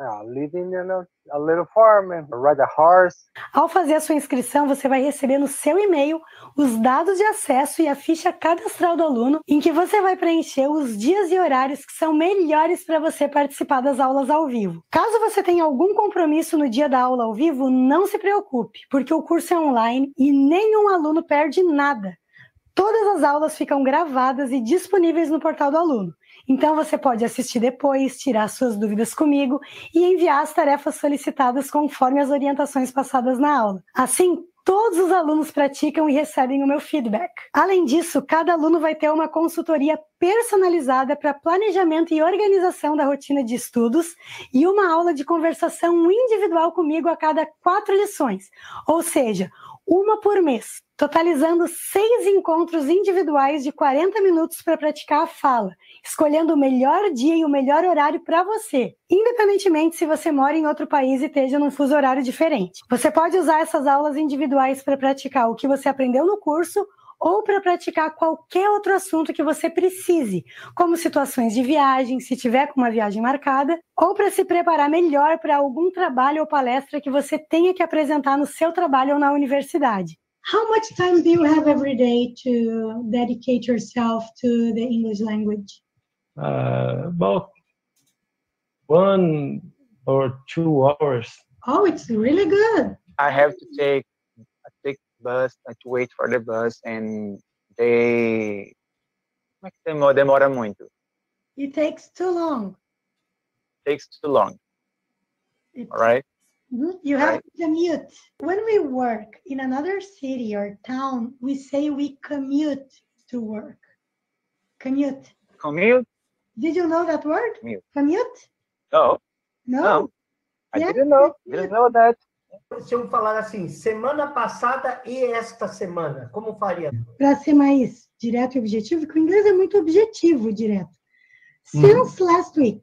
Uh, living in a, a little farm and ride a horse. Ao fazer a sua inscrição, você vai receber no seu e-mail os dados de acesso e a ficha cadastral do aluno, em que você vai preencher os dias e horários que são melhores para você participar das aulas ao vivo. Caso você tenha algum compromisso no dia da aula ao vivo, não se preocupe, porque o curso é online e nenhum aluno perde nada. Todas as aulas ficam gravadas e disponíveis no portal do aluno. Então você pode assistir depois, tirar suas dúvidas comigo e enviar as tarefas solicitadas conforme as orientações passadas na aula. Assim, todos os alunos praticam e recebem o meu feedback. Além disso, cada aluno vai ter uma consultoria personalizada para planejamento e organização da rotina de estudos e uma aula de conversação individual comigo a cada quatro lições, ou seja, uma por mês totalizando seis encontros individuais de 40 minutos para praticar a fala, escolhendo o melhor dia e o melhor horário para você, independentemente se você mora em outro país e esteja num fuso horário diferente. Você pode usar essas aulas individuais para praticar o que você aprendeu no curso ou para praticar qualquer outro assunto que você precise, como situações de viagem, se tiver com uma viagem marcada, ou para se preparar melhor para algum trabalho ou palestra que você tenha que apresentar no seu trabalho ou na universidade. how much time do you have every day to dedicate yourself to the English language? Uh, about one or two hours. Oh, it's really good. I have to take a big bus. I to wait for the bus, and they como é que demora, muito? It takes too long. Takes too long. It, All right. Hmm? You have to commute. When we work in another city or town, we say we commute to work. Commute. Commute. Did you know that word? Commute. commute? No. No. no. I yeah. didn't know. Didn't know that. Se eu falar assim, semana passada e esta semana, como faria? Para ser mais direto e objetivo, porque o inglês é muito objetivo, direto. Hum. Since hum. last week.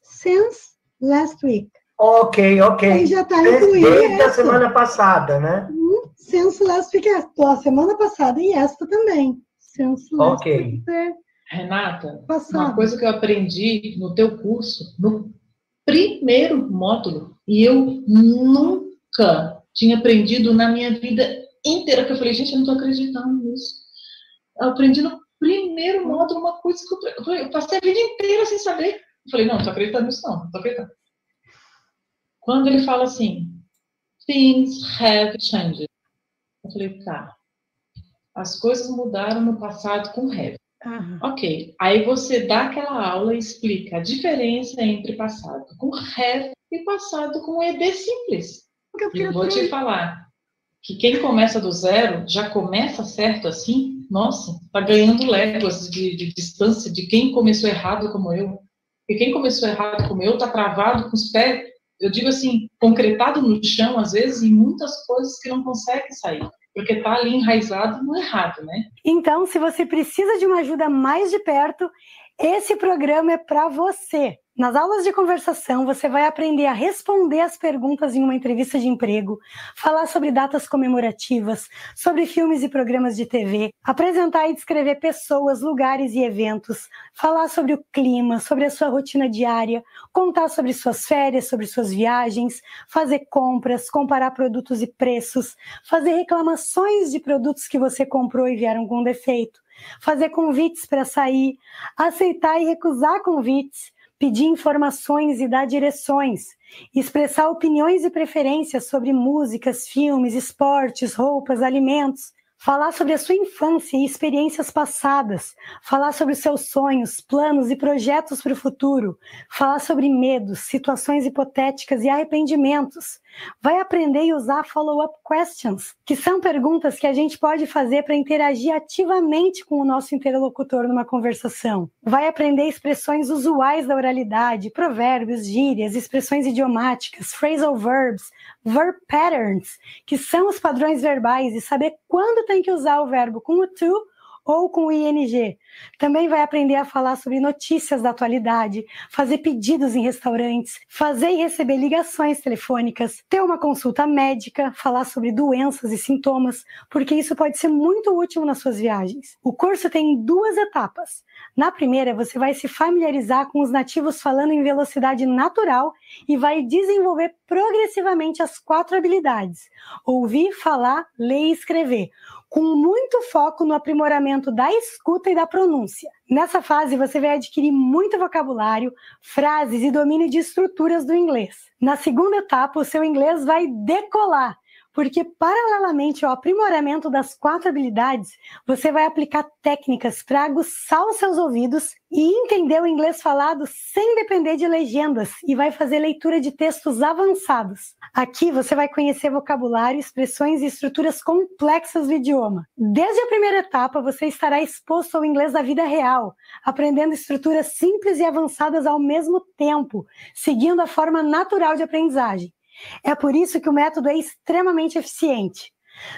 Since last week. Ok, ok. Aí já está incluído. Desde a semana passada, né? Hum, censo fica a semana passada e esta também. Censo lastro. Ok. Renata, passado. uma coisa que eu aprendi no teu curso, no primeiro módulo, e eu nunca tinha aprendido na minha vida inteira, que eu falei, gente, eu não estou acreditando nisso. Eu aprendi no primeiro módulo uma coisa que eu, eu passei a vida inteira sem saber. Eu falei, não, não estou acreditando nisso, não, não estou acreditando. Quando ele fala assim, things have changed. Eu falei, tá. As coisas mudaram no passado com have. Uhum. Ok. Aí você dá aquela aula e explica a diferença entre passado com have e passado com ed simples. Eu, eu vou te falar que quem começa do zero já começa certo assim. Nossa, tá ganhando léguas de, de distância de quem começou errado como eu. E quem começou errado como eu tá travado com os pés eu digo assim, concretado no chão, às vezes, em muitas coisas que não consegue sair porque está ali enraizado no errado, né? Então, se você precisa de uma ajuda mais de perto, esse programa é para você. Nas aulas de conversação, você vai aprender a responder as perguntas em uma entrevista de emprego, falar sobre datas comemorativas, sobre filmes e programas de TV, apresentar e descrever pessoas, lugares e eventos, falar sobre o clima, sobre a sua rotina diária, contar sobre suas férias, sobre suas viagens, fazer compras, comparar produtos e preços, fazer reclamações de produtos que você comprou e vieram com defeito, fazer convites para sair, aceitar e recusar convites pedir informações e dar direções, expressar opiniões e preferências sobre músicas, filmes, esportes, roupas, alimentos, falar sobre a sua infância e experiências passadas, falar sobre os seus sonhos, planos e projetos para o futuro, falar sobre medos, situações hipotéticas e arrependimentos, Vai aprender e usar follow-up questions, que são perguntas que a gente pode fazer para interagir ativamente com o nosso interlocutor numa conversação. Vai aprender expressões usuais da oralidade, provérbios, gírias, expressões idiomáticas, phrasal verbs, verb patterns, que são os padrões verbais e saber quando tem que usar o verbo com o to ou com o ING. Também vai aprender a falar sobre notícias da atualidade, fazer pedidos em restaurantes, fazer e receber ligações telefônicas, ter uma consulta médica, falar sobre doenças e sintomas, porque isso pode ser muito útil nas suas viagens. O curso tem duas etapas. Na primeira, você vai se familiarizar com os nativos falando em velocidade natural e vai desenvolver progressivamente as quatro habilidades: ouvir, falar, ler e escrever com muito foco no aprimoramento da escuta e da pronúncia. Nessa fase, você vai adquirir muito vocabulário, frases e domínio de estruturas do inglês. Na segunda etapa, o seu inglês vai decolar porque paralelamente ao aprimoramento das quatro habilidades, você vai aplicar técnicas para aguçar os seus ouvidos e entender o inglês falado sem depender de legendas e vai fazer leitura de textos avançados. Aqui você vai conhecer vocabulário, expressões e estruturas complexas do idioma. Desde a primeira etapa, você estará exposto ao inglês da vida real, aprendendo estruturas simples e avançadas ao mesmo tempo, seguindo a forma natural de aprendizagem. É por isso que o método é extremamente eficiente.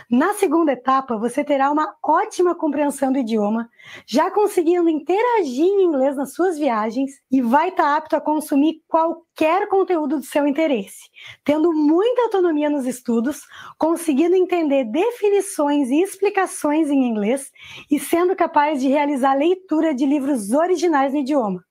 Na segunda etapa, você terá uma ótima compreensão do idioma, já conseguindo interagir em inglês nas suas viagens e vai estar tá apto a consumir qualquer conteúdo do seu interesse, tendo muita autonomia nos estudos, conseguindo entender definições e explicações em inglês e sendo capaz de realizar leitura de livros originais no idioma.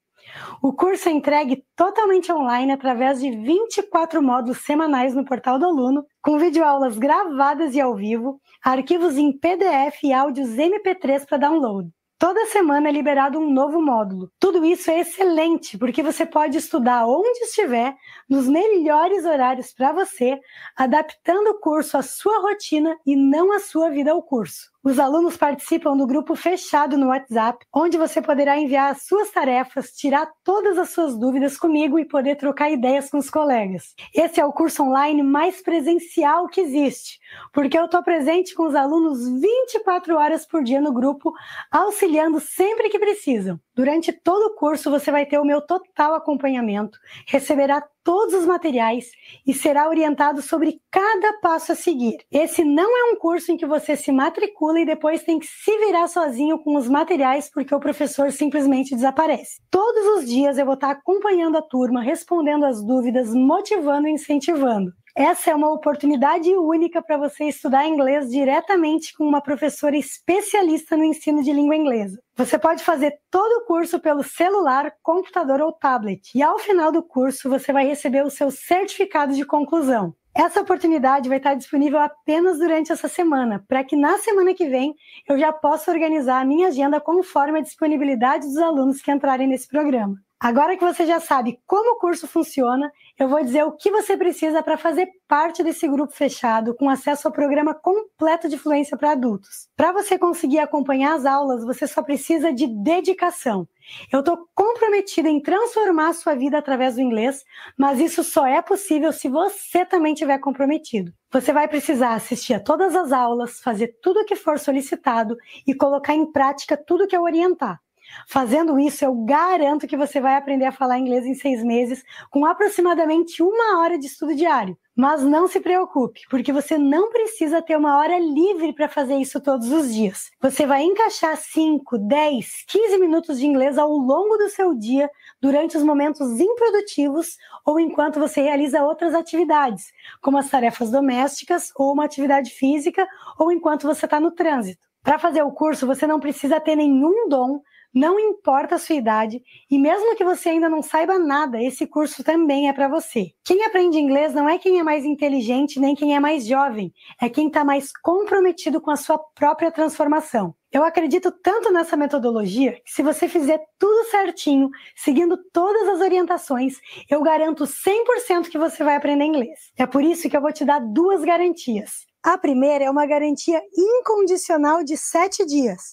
O curso é entregue totalmente online através de 24 módulos semanais no portal do aluno, com videoaulas gravadas e ao vivo, arquivos em PDF e áudios MP3 para download. Toda semana é liberado um novo módulo. Tudo isso é excelente, porque você pode estudar onde estiver, nos melhores horários para você, adaptando o curso à sua rotina e não à sua vida ao curso. Os alunos participam do grupo fechado no WhatsApp, onde você poderá enviar as suas tarefas, tirar todas as suas dúvidas comigo e poder trocar ideias com os colegas. Esse é o curso online mais presencial que existe, porque eu estou presente com os alunos 24 horas por dia no grupo, auxiliando sempre que precisam. Durante todo o curso, você vai ter o meu total acompanhamento, receberá todos os materiais e será orientado sobre cada passo a seguir. Esse não é um curso em que você se matricula e depois tem que se virar sozinho com os materiais porque o professor simplesmente desaparece. Todos os dias eu vou estar acompanhando a turma, respondendo as dúvidas, motivando e incentivando. Essa é uma oportunidade única para você estudar inglês diretamente com uma professora especialista no ensino de língua inglesa. Você pode fazer todo o curso pelo celular, computador ou tablet, e ao final do curso você vai receber o seu certificado de conclusão. Essa oportunidade vai estar disponível apenas durante essa semana, para que na semana que vem eu já possa organizar a minha agenda conforme a disponibilidade dos alunos que entrarem nesse programa. Agora que você já sabe como o curso funciona, eu vou dizer o que você precisa para fazer parte desse grupo fechado com acesso ao programa completo de fluência para adultos. Para você conseguir acompanhar as aulas, você só precisa de dedicação. Eu estou comprometida em transformar a sua vida através do inglês, mas isso só é possível se você também estiver comprometido. Você vai precisar assistir a todas as aulas, fazer tudo o que for solicitado e colocar em prática tudo que eu orientar. Fazendo isso, eu garanto que você vai aprender a falar inglês em seis meses, com aproximadamente uma hora de estudo diário. Mas não se preocupe, porque você não precisa ter uma hora livre para fazer isso todos os dias. Você vai encaixar 5, 10, 15 minutos de inglês ao longo do seu dia, durante os momentos improdutivos ou enquanto você realiza outras atividades, como as tarefas domésticas ou uma atividade física, ou enquanto você está no trânsito. Para fazer o curso, você não precisa ter nenhum dom, não importa a sua idade e mesmo que você ainda não saiba nada, esse curso também é para você. Quem aprende inglês não é quem é mais inteligente nem quem é mais jovem, é quem está mais comprometido com a sua própria transformação. Eu acredito tanto nessa metodologia que, se você fizer tudo certinho, seguindo todas as orientações, eu garanto 100% que você vai aprender inglês. É por isso que eu vou te dar duas garantias. A primeira é uma garantia incondicional de 7 dias.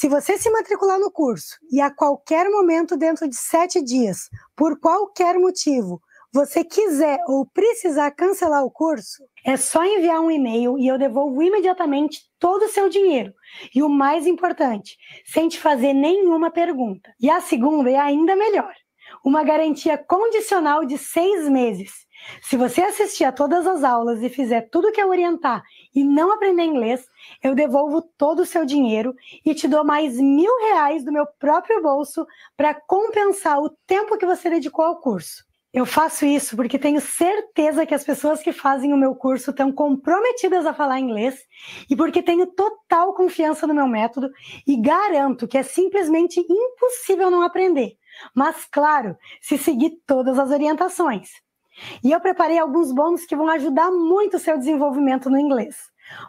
Se você se matricular no curso e a qualquer momento dentro de sete dias, por qualquer motivo, você quiser ou precisar cancelar o curso, é só enviar um e-mail e eu devolvo imediatamente todo o seu dinheiro. E o mais importante, sem te fazer nenhuma pergunta. E a segunda é ainda melhor: uma garantia condicional de seis meses. Se você assistir a todas as aulas e fizer tudo o que eu orientar e não aprender inglês, eu devolvo todo o seu dinheiro e te dou mais mil reais do meu próprio bolso para compensar o tempo que você dedicou ao curso. Eu faço isso porque tenho certeza que as pessoas que fazem o meu curso estão comprometidas a falar inglês e porque tenho total confiança no meu método e garanto que é simplesmente impossível não aprender. Mas, claro, se seguir todas as orientações. E eu preparei alguns bônus que vão ajudar muito o seu desenvolvimento no inglês.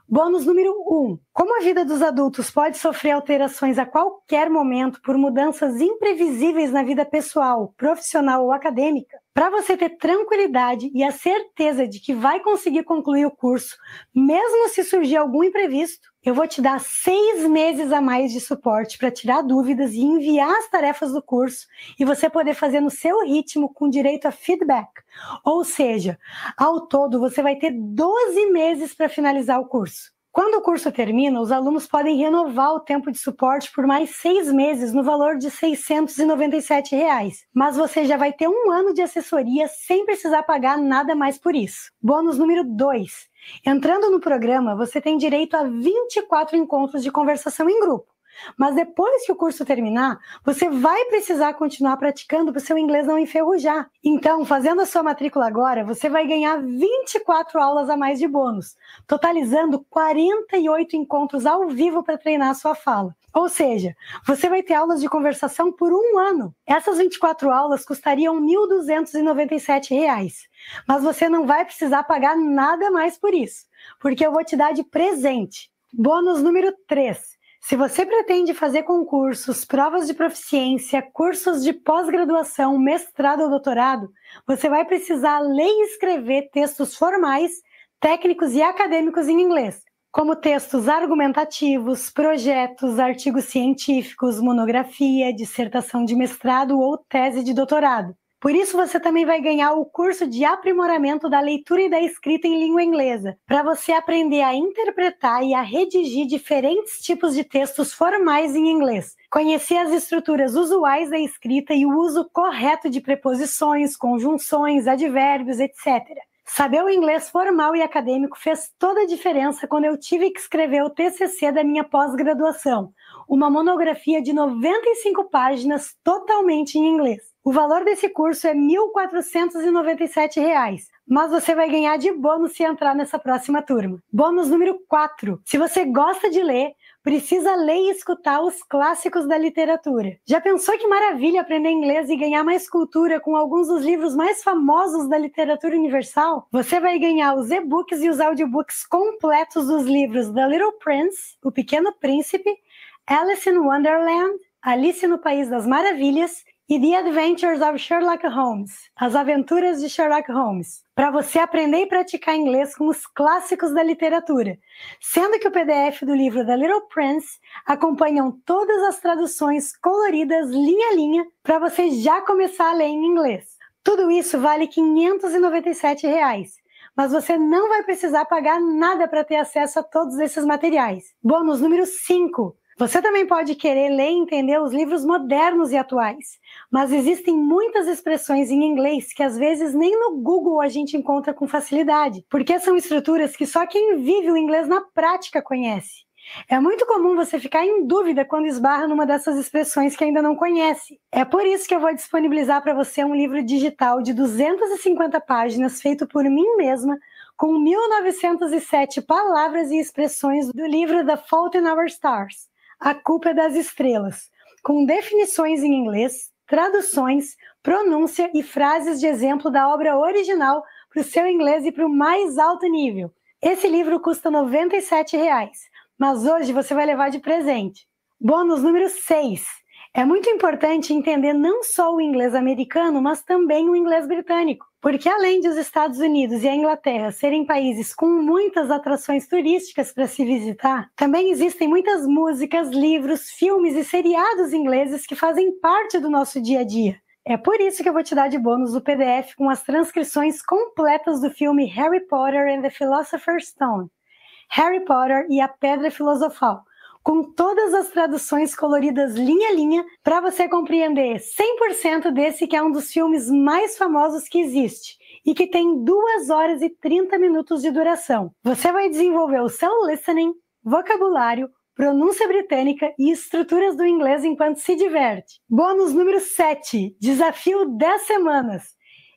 Bônus número 1. Um, como a vida dos adultos pode sofrer alterações a qualquer momento por mudanças imprevisíveis na vida pessoal, profissional ou acadêmica, para você ter tranquilidade e a certeza de que vai conseguir concluir o curso, mesmo se surgir algum imprevisto, eu vou te dar seis meses a mais de suporte para tirar dúvidas e enviar as tarefas do curso e você poder fazer no seu ritmo com direito a feedback. Ou seja, ao todo você vai ter 12 meses para finalizar o curso. Quando o curso termina, os alunos podem renovar o tempo de suporte por mais seis meses no valor de R$ 697,00. reais, mas você já vai ter um ano de assessoria sem precisar pagar nada mais por isso. Bônus número 2. Entrando no programa, você tem direito a 24 encontros de conversação em grupo. Mas depois que o curso terminar, você vai precisar continuar praticando para o seu inglês não enferrujar. Então, fazendo a sua matrícula agora, você vai ganhar 24 aulas a mais de bônus, totalizando 48 encontros ao vivo para treinar a sua fala. Ou seja, você vai ter aulas de conversação por um ano. Essas 24 aulas custariam R$ 1.297, mas você não vai precisar pagar nada mais por isso, porque eu vou te dar de presente. Bônus número 3 se você pretende fazer concursos, provas de proficiência, cursos de pós-graduação, mestrado ou doutorado, você vai precisar ler e escrever textos formais, técnicos e acadêmicos em inglês, como textos argumentativos, projetos, artigos científicos, monografia, dissertação de mestrado ou tese de doutorado. Por isso, você também vai ganhar o curso de aprimoramento da leitura e da escrita em língua inglesa, para você aprender a interpretar e a redigir diferentes tipos de textos formais em inglês, conhecer as estruturas usuais da escrita e o uso correto de preposições, conjunções, advérbios, etc. Saber o inglês formal e acadêmico fez toda a diferença quando eu tive que escrever o TCC da minha pós-graduação, uma monografia de 95 páginas totalmente em inglês. O valor desse curso é R$ 1.497, mas você vai ganhar de bônus se entrar nessa próxima turma. Bônus número 4. Se você gosta de ler, precisa ler e escutar os clássicos da literatura. Já pensou que maravilha aprender inglês e ganhar mais cultura com alguns dos livros mais famosos da literatura universal? Você vai ganhar os e-books e os audiobooks completos dos livros The Little Prince, O Pequeno Príncipe, Alice in Wonderland, Alice no País das Maravilhas e The Adventures of Sherlock Holmes, As Aventuras de Sherlock Holmes, para você aprender e praticar inglês com os clássicos da literatura, sendo que o PDF do livro da Little Prince acompanham todas as traduções coloridas linha a linha para você já começar a ler em inglês. Tudo isso vale R$ 597, reais, mas você não vai precisar pagar nada para ter acesso a todos esses materiais. Bônus número 5. Você também pode querer ler e entender os livros modernos e atuais, mas existem muitas expressões em inglês que às vezes nem no Google a gente encontra com facilidade, porque são estruturas que só quem vive o inglês na prática conhece. É muito comum você ficar em dúvida quando esbarra numa dessas expressões que ainda não conhece. É por isso que eu vou disponibilizar para você um livro digital de 250 páginas feito por mim mesma com 1907 palavras e expressões do livro The Fault in Our Stars, a Culpa é das Estrelas, com definições em inglês, traduções, pronúncia e frases de exemplo da obra original para o seu inglês e para o mais alto nível. Esse livro custa R$ 97,00, reais, mas hoje você vai levar de presente. Bônus número 6. É muito importante entender não só o inglês americano, mas também o inglês britânico. Porque além dos Estados Unidos e a Inglaterra serem países com muitas atrações turísticas para se visitar, também existem muitas músicas, livros, filmes e seriados ingleses que fazem parte do nosso dia a dia. É por isso que eu vou te dar de bônus o PDF com as transcrições completas do filme Harry Potter and the Philosopher's Stone, Harry Potter e a Pedra Filosofal, com todas as traduções coloridas linha a linha para você compreender 100% desse que é um dos filmes mais famosos que existe e que tem 2 horas e 30 minutos de duração. Você vai desenvolver o seu listening, vocabulário, pronúncia britânica e estruturas do inglês enquanto se diverte. Bônus número 7, desafio 10 semanas.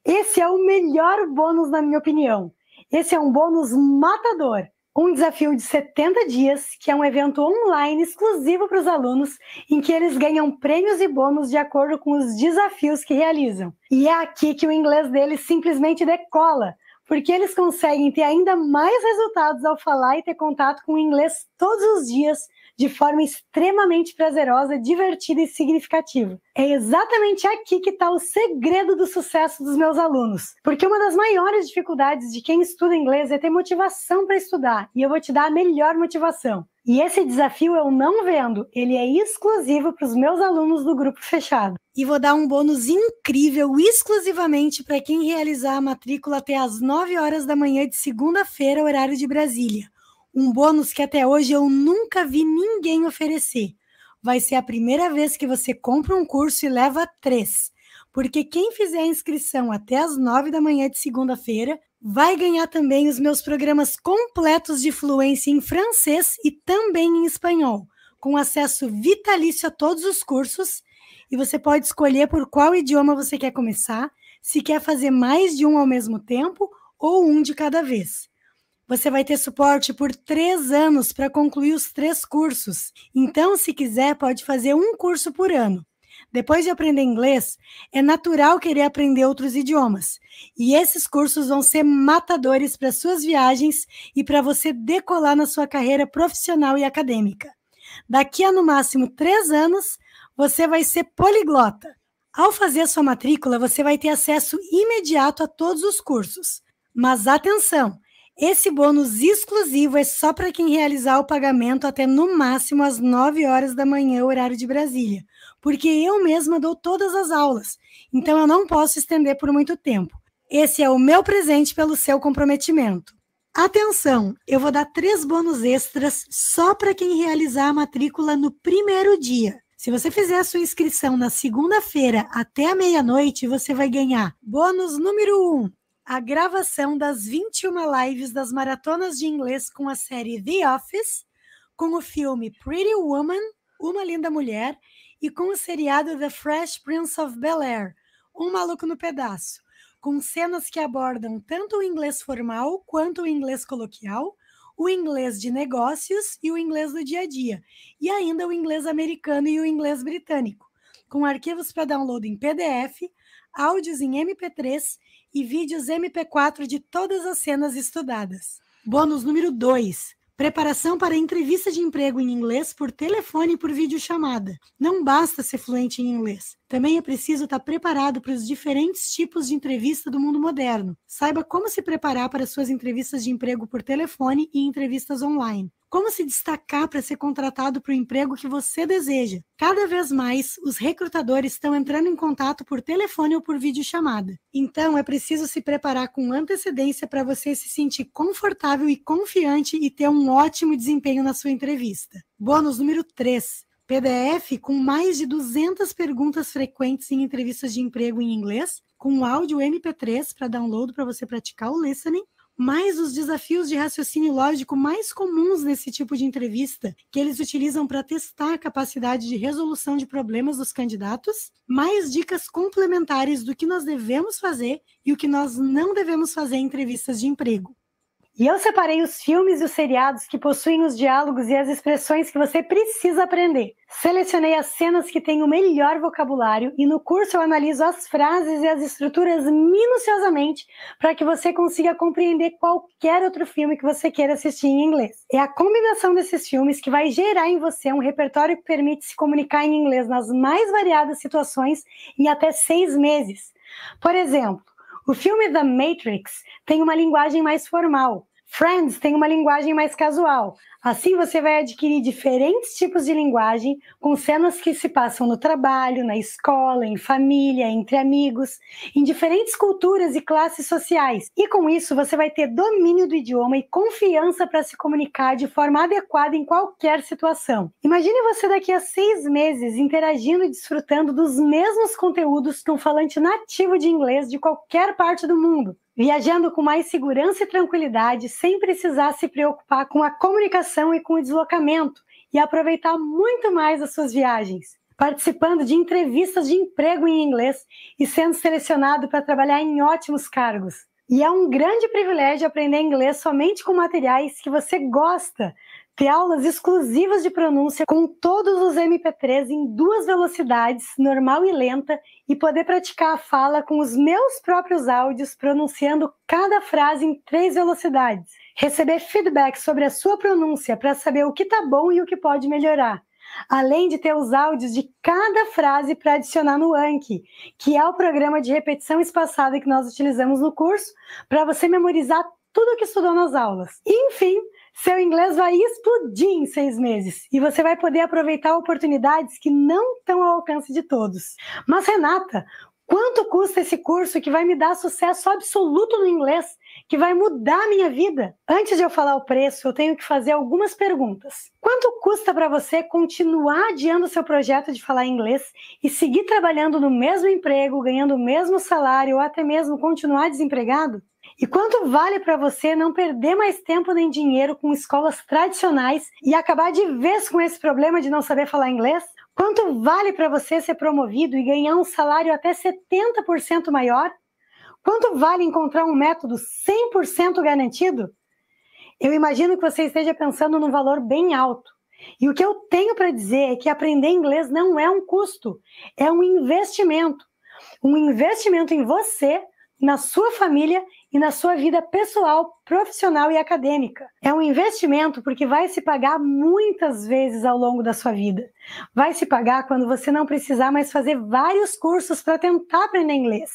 Esse é o melhor bônus na minha opinião. Esse é um bônus matador um desafio de 70 dias, que é um evento online exclusivo para os alunos, em que eles ganham prêmios e bônus de acordo com os desafios que realizam. E é aqui que o inglês deles simplesmente decola, porque eles conseguem ter ainda mais resultados ao falar e ter contato com o inglês todos os dias de forma extremamente prazerosa, divertida e significativa. É exatamente aqui que está o segredo do sucesso dos meus alunos, porque uma das maiores dificuldades de quem estuda inglês é ter motivação para estudar, e eu vou te dar a melhor motivação. E esse desafio eu não vendo, ele é exclusivo para os meus alunos do grupo fechado. E vou dar um bônus incrível exclusivamente para quem realizar a matrícula até às 9 horas da manhã de segunda-feira, horário de Brasília um bônus que até hoje eu nunca vi ninguém oferecer. Vai ser a primeira vez que você compra um curso e leva três. Porque quem fizer a inscrição até as nove da manhã de segunda-feira vai ganhar também os meus programas completos de fluência em francês e também em espanhol, com acesso vitalício a todos os cursos. E você pode escolher por qual idioma você quer começar, se quer fazer mais de um ao mesmo tempo ou um de cada vez. Você vai ter suporte por três anos para concluir os três cursos. Então, se quiser, pode fazer um curso por ano. Depois de aprender inglês, é natural querer aprender outros idiomas. E esses cursos vão ser matadores para suas viagens e para você decolar na sua carreira profissional e acadêmica. Daqui a no máximo três anos, você vai ser poliglota. Ao fazer sua matrícula, você vai ter acesso imediato a todos os cursos. Mas atenção! Esse bônus exclusivo é só para quem realizar o pagamento até no máximo às 9 horas da manhã, horário de Brasília, porque eu mesma dou todas as aulas, então eu não posso estender por muito tempo. Esse é o meu presente pelo seu comprometimento. Atenção, eu vou dar três bônus extras só para quem realizar a matrícula no primeiro dia. Se você fizer a sua inscrição na segunda-feira até a meia-noite, você vai ganhar bônus número 1, um, a gravação das 21 lives das maratonas de inglês com a série The Office, com o filme Pretty Woman, Uma Linda Mulher, e com o seriado The Fresh Prince of Bel Air, Um Maluco no Pedaço, com cenas que abordam tanto o inglês formal quanto o inglês coloquial, o inglês de negócios e o inglês do dia a dia, e ainda o inglês americano e o inglês britânico, com arquivos para download em PDF, áudios em MP3 e vídeos MP4 de todas as cenas estudadas. Bônus número 2. Preparação para entrevista de emprego em inglês por telefone e por videochamada. Não basta ser fluente em inglês. Também é preciso estar preparado para os diferentes tipos de entrevista do mundo moderno. Saiba como se preparar para suas entrevistas de emprego por telefone e entrevistas online como se destacar para ser contratado para o emprego que você deseja. Cada vez mais, os recrutadores estão entrando em contato por telefone ou por videochamada. Então, é preciso se preparar com antecedência para você se sentir confortável e confiante e ter um ótimo desempenho na sua entrevista. Bônus número 3. PDF com mais de 200 perguntas frequentes em entrevistas de emprego em inglês, com áudio MP3 para download para você praticar o listening mais os desafios de raciocínio lógico mais comuns nesse tipo de entrevista, que eles utilizam para testar a capacidade de resolução de problemas dos candidatos, mais dicas complementares do que nós devemos fazer e o que nós não devemos fazer em entrevistas de emprego. E eu separei os filmes e os seriados que possuem os diálogos e as expressões que você precisa aprender. Selecionei as cenas que têm o melhor vocabulário e no curso eu analiso as frases e as estruturas minuciosamente para que você consiga compreender qualquer outro filme que você queira assistir em inglês. É a combinação desses filmes que vai gerar em você um repertório que permite se comunicar em inglês nas mais variadas situações em até seis meses. Por exemplo, o filme The Matrix tem uma linguagem mais formal. Friends tem uma linguagem mais casual. Assim, você vai adquirir diferentes tipos de linguagem com cenas que se passam no trabalho, na escola, em família, entre amigos, em diferentes culturas e classes sociais. E com isso, você vai ter domínio do idioma e confiança para se comunicar de forma adequada em qualquer situação. Imagine você daqui a seis meses interagindo e desfrutando dos mesmos conteúdos que um falante nativo de inglês de qualquer parte do mundo. Viajando com mais segurança e tranquilidade, sem precisar se preocupar com a comunicação e com o deslocamento e aproveitar muito mais as suas viagens, participando de entrevistas de emprego em inglês e sendo selecionado para trabalhar em ótimos cargos. E é um grande privilégio aprender inglês somente com materiais que você gosta, ter aulas exclusivas de pronúncia com todos os MP3 em duas velocidades, normal e lenta, e poder praticar a fala com os meus próprios áudios, pronunciando cada frase em três velocidades receber feedback sobre a sua pronúncia para saber o que está bom e o que pode melhorar. Além de ter os áudios de cada frase para adicionar no Anki, que é o programa de repetição espaçada que nós utilizamos no curso, para você memorizar tudo o que estudou nas aulas. enfim, seu inglês vai explodir em seis meses e você vai poder aproveitar oportunidades que não estão ao alcance de todos. Mas, Renata, quanto custa esse curso que vai me dar sucesso absoluto no inglês que vai mudar a minha vida. Antes de eu falar o preço, eu tenho que fazer algumas perguntas. Quanto custa para você continuar adiando seu projeto de falar inglês e seguir trabalhando no mesmo emprego, ganhando o mesmo salário ou até mesmo continuar desempregado? E quanto vale para você não perder mais tempo nem dinheiro com escolas tradicionais e acabar de vez com esse problema de não saber falar inglês? Quanto vale para você ser promovido e ganhar um salário até 70% maior Quanto vale encontrar um método 100% garantido? Eu imagino que você esteja pensando num valor bem alto. E o que eu tenho para dizer é que aprender inglês não é um custo, é um investimento. Um investimento em você, na sua família e na sua vida pessoal, profissional e acadêmica. É um investimento porque vai se pagar muitas vezes ao longo da sua vida. Vai se pagar quando você não precisar mais fazer vários cursos para tentar aprender inglês.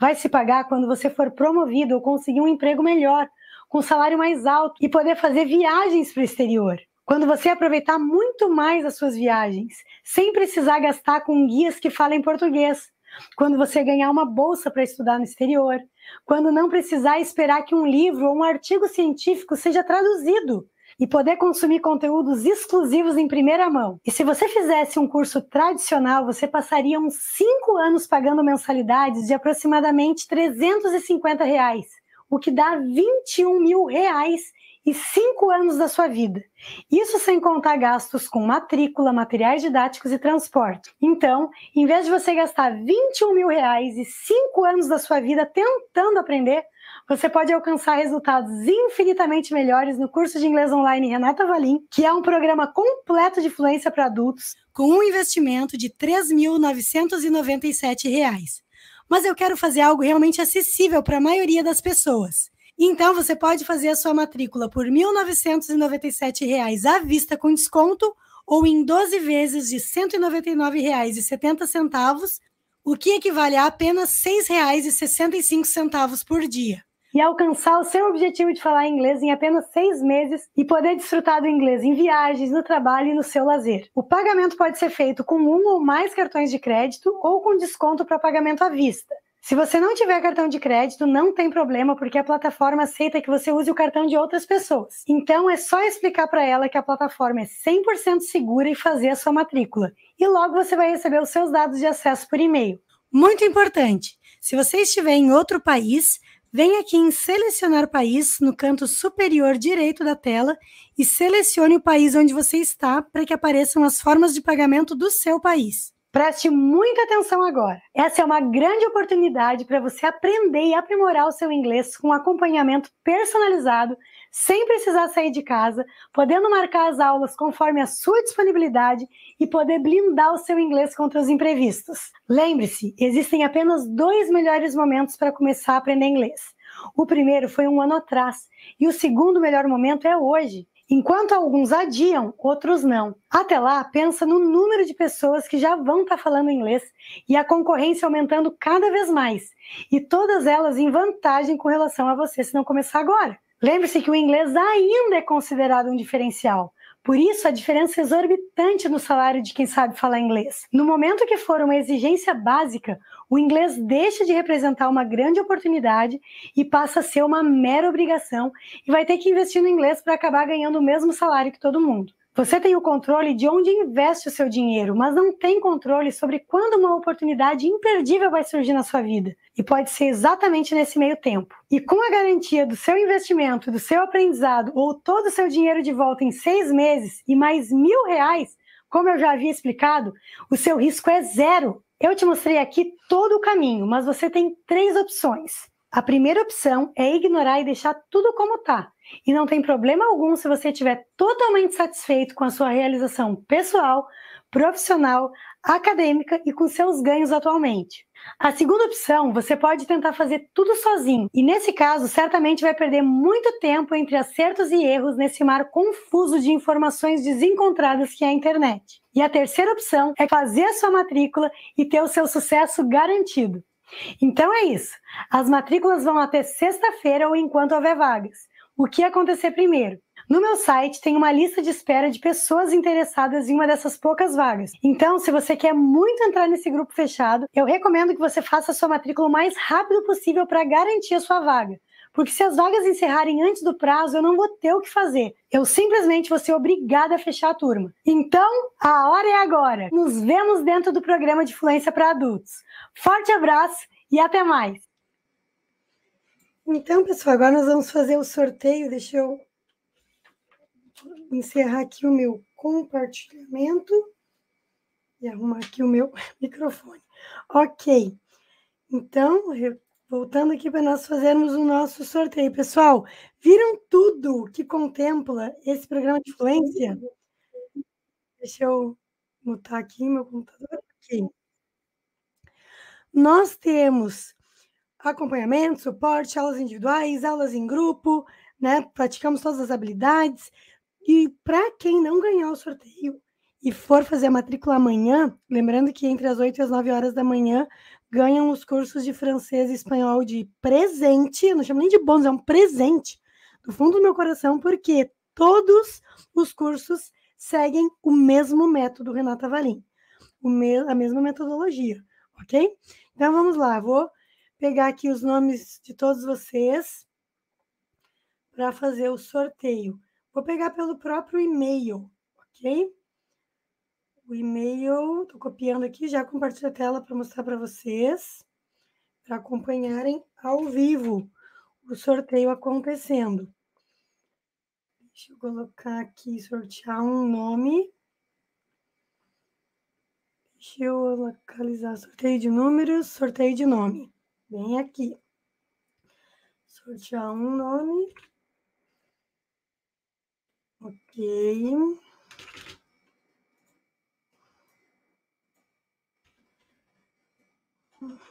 Vai se pagar quando você for promovido ou conseguir um emprego melhor, com salário mais alto e poder fazer viagens para o exterior. Quando você aproveitar muito mais as suas viagens, sem precisar gastar com guias que falem português. Quando você ganhar uma bolsa para estudar no exterior. Quando não precisar esperar que um livro ou um artigo científico seja traduzido e poder consumir conteúdos exclusivos em primeira mão. E se você fizesse um curso tradicional, você passaria uns 5 anos pagando mensalidades de aproximadamente 350 reais, o que dá 21 mil reais e cinco anos da sua vida. Isso sem contar gastos com matrícula, materiais didáticos e transporte. Então, em vez de você gastar 21 mil reais e cinco anos da sua vida tentando aprender, você pode alcançar resultados infinitamente melhores no curso de inglês online Renata Valim, que é um programa completo de fluência para adultos, com um investimento de R$ 3.997. Mas eu quero fazer algo realmente acessível para a maioria das pessoas. Então, você pode fazer a sua matrícula por R$ 1.997 à vista com desconto ou em 12 vezes de R$ 199,70, o que equivale a apenas R$ 6,65 por dia e alcançar o seu objetivo de falar inglês em apenas seis meses e poder desfrutar do inglês em viagens, no trabalho e no seu lazer. O pagamento pode ser feito com um ou mais cartões de crédito ou com desconto para pagamento à vista. Se você não tiver cartão de crédito, não tem problema, porque a plataforma aceita que você use o cartão de outras pessoas. Então é só explicar para ela que a plataforma é 100% segura e fazer a sua matrícula. E logo você vai receber os seus dados de acesso por e-mail. Muito importante! Se você estiver em outro país, Venha aqui em Selecionar País, no canto superior direito da tela, e selecione o país onde você está para que apareçam as formas de pagamento do seu país. Preste muita atenção agora. Essa é uma grande oportunidade para você aprender e aprimorar o seu inglês com acompanhamento personalizado, sem precisar sair de casa, podendo marcar as aulas conforme a sua disponibilidade e poder blindar o seu inglês contra os imprevistos. Lembre-se, existem apenas dois melhores momentos para começar a aprender inglês. O primeiro foi um ano atrás e o segundo melhor momento é hoje. Enquanto alguns adiam, outros não. Até lá, pensa no número de pessoas que já vão estar tá falando inglês e a concorrência aumentando cada vez mais, e todas elas em vantagem com relação a você se não começar agora. Lembre-se que o inglês ainda é considerado um diferencial, por isso, a diferença é exorbitante no salário de quem sabe falar inglês. No momento que for uma exigência básica, o inglês deixa de representar uma grande oportunidade e passa a ser uma mera obrigação e vai ter que investir no inglês para acabar ganhando o mesmo salário que todo mundo. Você tem o controle de onde investe o seu dinheiro, mas não tem controle sobre quando uma oportunidade imperdível vai surgir na sua vida. E pode ser exatamente nesse meio tempo. E com a garantia do seu investimento, do seu aprendizado ou todo o seu dinheiro de volta em seis meses e mais mil reais, como eu já havia explicado, o seu risco é zero. Eu te mostrei aqui todo o caminho, mas você tem três opções. A primeira opção é ignorar e deixar tudo como está e não tem problema algum se você estiver totalmente satisfeito com a sua realização pessoal, profissional, acadêmica e com seus ganhos atualmente. A segunda opção, você pode tentar fazer tudo sozinho, e nesse caso, certamente vai perder muito tempo entre acertos e erros nesse mar confuso de informações desencontradas que é a internet. E a terceira opção é fazer a sua matrícula e ter o seu sucesso garantido. Então é isso. As matrículas vão até sexta-feira ou enquanto houver vagas o que acontecer primeiro. No meu site tem uma lista de espera de pessoas interessadas em uma dessas poucas vagas. Então, se você quer muito entrar nesse grupo fechado, eu recomendo que você faça a sua matrícula o mais rápido possível para garantir a sua vaga. Porque se as vagas encerrarem antes do prazo, eu não vou ter o que fazer. Eu simplesmente vou ser obrigada a fechar a turma. Então, a hora é agora. Nos vemos dentro do programa de fluência para adultos. Forte abraço e até mais! Então, pessoal, agora nós vamos fazer o sorteio. Deixa eu encerrar aqui o meu compartilhamento e arrumar aqui o meu [LAUGHS] microfone. Ok. Então, voltando aqui para nós fazermos o nosso sorteio. Pessoal, viram tudo que contempla esse programa de influência? Deixa eu mutar aqui meu computador. aqui. Nós temos acompanhamento, suporte, aulas individuais, aulas em grupo, né? Praticamos todas as habilidades. E para quem não ganhar o sorteio e for fazer a matrícula amanhã, lembrando que entre as 8 e as 9 horas da manhã ganham os cursos de francês e espanhol de presente, eu não chamo nem de bônus, é um presente do fundo do meu coração, porque todos os cursos seguem o mesmo método Renata Valim, me a mesma metodologia, ok? Então vamos lá, vou pegar aqui os nomes de todos vocês para fazer o sorteio. Vou pegar pelo próprio e-mail, ok? O e-mail, estou copiando aqui, já compartilho a tela para mostrar para vocês, para acompanharem ao vivo o sorteio acontecendo. Deixa eu colocar aqui, sortear um nome. Deixa eu localizar sorteio de números, sorteio de nome. Bem aqui. Sortear um nome. Ok.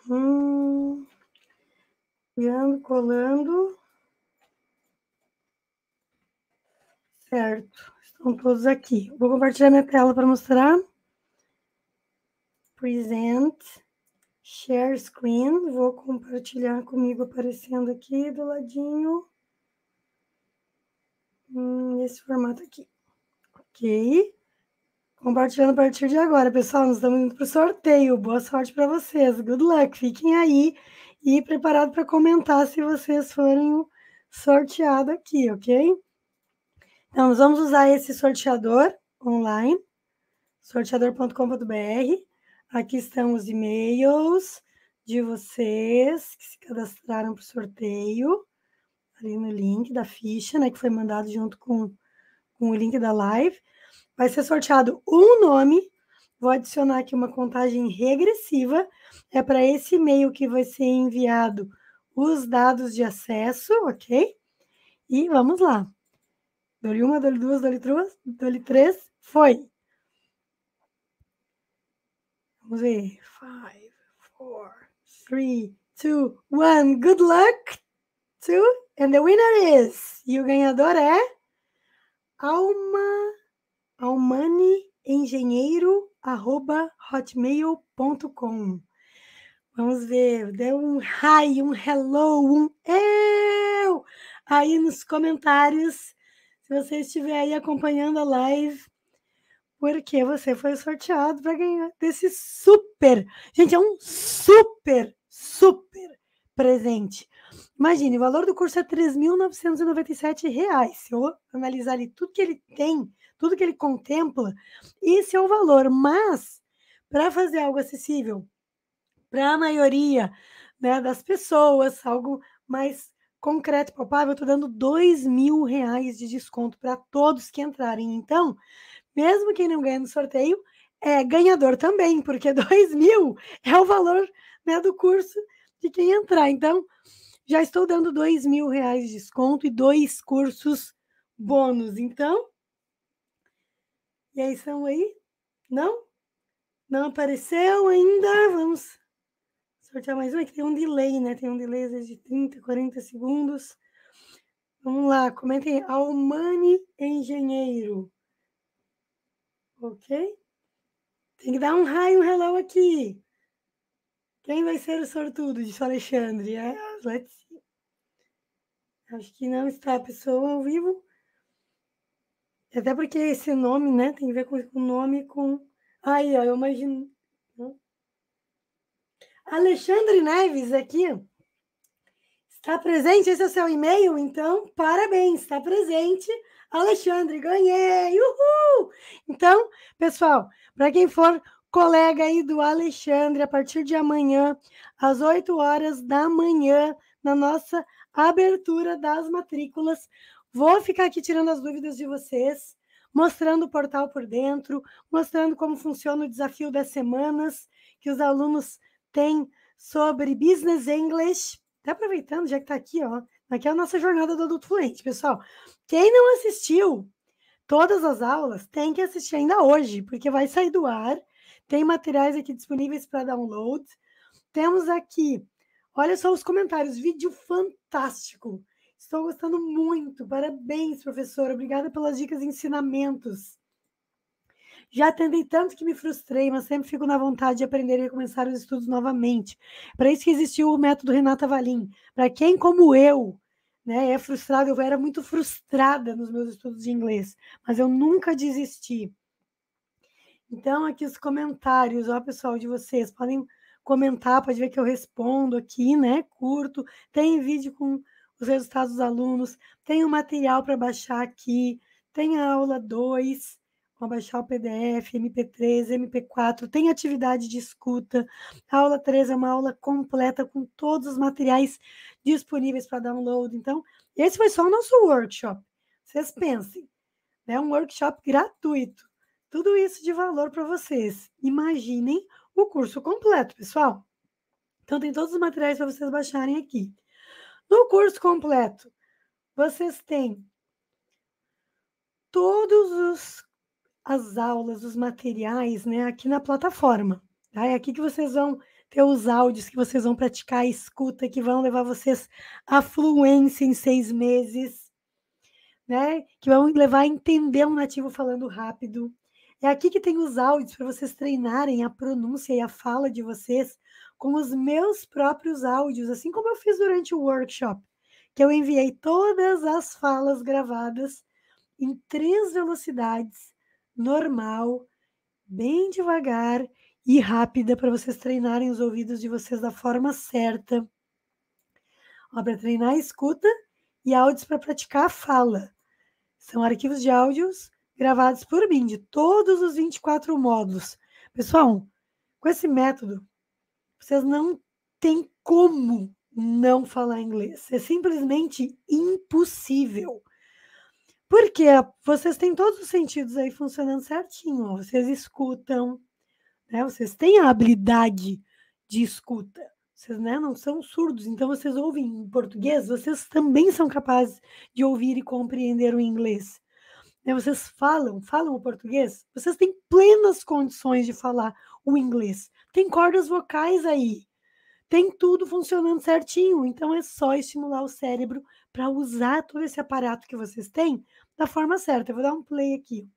Uhum. Criando, colando. Certo, estão todos aqui. Vou compartilhar minha tela para mostrar. Present. Share screen, vou compartilhar comigo aparecendo aqui do ladinho. Nesse hum, formato aqui. Ok. Compartilhando a partir de agora, pessoal. Nós estamos indo para o sorteio. Boa sorte para vocês. Good luck. Fiquem aí e preparado para comentar se vocês forem sorteados aqui, ok? Então, nós vamos usar esse sorteador online, sorteador.com.br. Aqui estão os e-mails de vocês que se cadastraram para o sorteio, ali no link da ficha, né, que foi mandado junto com, com o link da live. Vai ser sorteado um nome, vou adicionar aqui uma contagem regressiva, é para esse e-mail que vai ser enviado os dados de acesso, ok? E vamos lá. Dole uma, dole duas, dole três, dole três, foi! Vamos ver. Five, four, three, two, one. Good luck to. And the winner is. E o ganhador é. Alma. Almani engenheiro arroba hotmail.com. Vamos ver, deu um hi, um hello, um eu aí nos comentários. Se você estiver aí acompanhando a live, porque você foi sorteado para ganhar desse super. Gente, é um super, super presente. Imagine, o valor do curso é R$ 3.997. Se eu analisar ali tudo que ele tem, tudo que ele contempla, esse é o valor. Mas, para fazer algo acessível para a maioria né, das pessoas, algo mais concreto, palpável, eu estou dando R$ 2.000 de desconto para todos que entrarem. Então, mesmo quem não ganha no sorteio, é ganhador também, porque 2 [LAUGHS] mil é o valor né, do curso de quem entrar. Então, já estou dando 2 mil reais de desconto e dois cursos bônus. Então, e aí são aí? Não? Não apareceu ainda? Vamos sortear mais um. É que tem um delay, né? Tem um delay às vezes de 30, 40 segundos. Vamos lá, comentem. Almani Engenheiro ok? Tem que dar um raio, um hello aqui. Quem vai ser o sortudo? Disse o Alexandre. É, let's see. Acho que não está a pessoa ao vivo. Até porque esse nome, né? Tem a ver com o nome com. Aí, ó, eu imagino. Alexandre Neves aqui. Está presente? Esse é o seu e-mail? Então, parabéns, está presente. Alexandre, ganhei! Uhul! Então, pessoal, para quem for colega aí do Alexandre, a partir de amanhã, às 8 horas da manhã, na nossa abertura das matrículas, vou ficar aqui tirando as dúvidas de vocês, mostrando o portal por dentro, mostrando como funciona o desafio das semanas que os alunos têm sobre Business English até tá aproveitando, já que está aqui, ó, aqui é a nossa jornada do adulto fluente, pessoal. Quem não assistiu todas as aulas, tem que assistir ainda hoje, porque vai sair do ar. Tem materiais aqui disponíveis para download. Temos aqui, olha só os comentários, vídeo fantástico. Estou gostando muito. Parabéns, professora. Obrigada pelas dicas e ensinamentos. Já tentei tanto que me frustrei, mas sempre fico na vontade de aprender e começar os estudos novamente. Para isso que existiu o método Renata Valim. Para quem, como eu, né, é frustrado, eu era muito frustrada nos meus estudos de inglês, mas eu nunca desisti. Então, aqui os comentários, ó, pessoal, de vocês. Podem comentar, pode ver que eu respondo aqui, né? Curto. Tem vídeo com os resultados dos alunos, tem o material para baixar aqui, tem a aula 2 baixar o PDF, MP3, MP4, tem atividade de escuta. A aula 3 é uma aula completa com todos os materiais disponíveis para download. Então, esse foi só o nosso workshop. Vocês [LAUGHS] pensem, é né? um workshop gratuito. Tudo isso de valor para vocês. Imaginem o curso completo, pessoal. Então, tem todos os materiais para vocês baixarem aqui. No curso completo, vocês têm todos os as aulas, os materiais, né, aqui na plataforma. Tá? É aqui que vocês vão ter os áudios que vocês vão praticar a escuta, que vão levar vocês à fluência em seis meses, né? Que vão levar a entender um nativo falando rápido. É aqui que tem os áudios para vocês treinarem a pronúncia e a fala de vocês com os meus próprios áudios, assim como eu fiz durante o workshop, que eu enviei todas as falas gravadas em três velocidades normal, bem devagar e rápida para vocês treinarem os ouvidos de vocês da forma certa. Para treinar a escuta e áudios para praticar a fala. São arquivos de áudios gravados por mim, de todos os 24 módulos. Pessoal, com esse método, vocês não têm como não falar inglês. É simplesmente impossível. Porque vocês têm todos os sentidos aí funcionando certinho. Vocês escutam, né? vocês têm a habilidade de escuta. Vocês né, não são surdos, então vocês ouvem em português, vocês também são capazes de ouvir e compreender o inglês. Né, vocês falam, falam o português, vocês têm plenas condições de falar o inglês. Tem cordas vocais aí, tem tudo funcionando certinho. Então é só estimular o cérebro para usar todo esse aparato que vocês têm da forma certa. Eu vou dar um play aqui.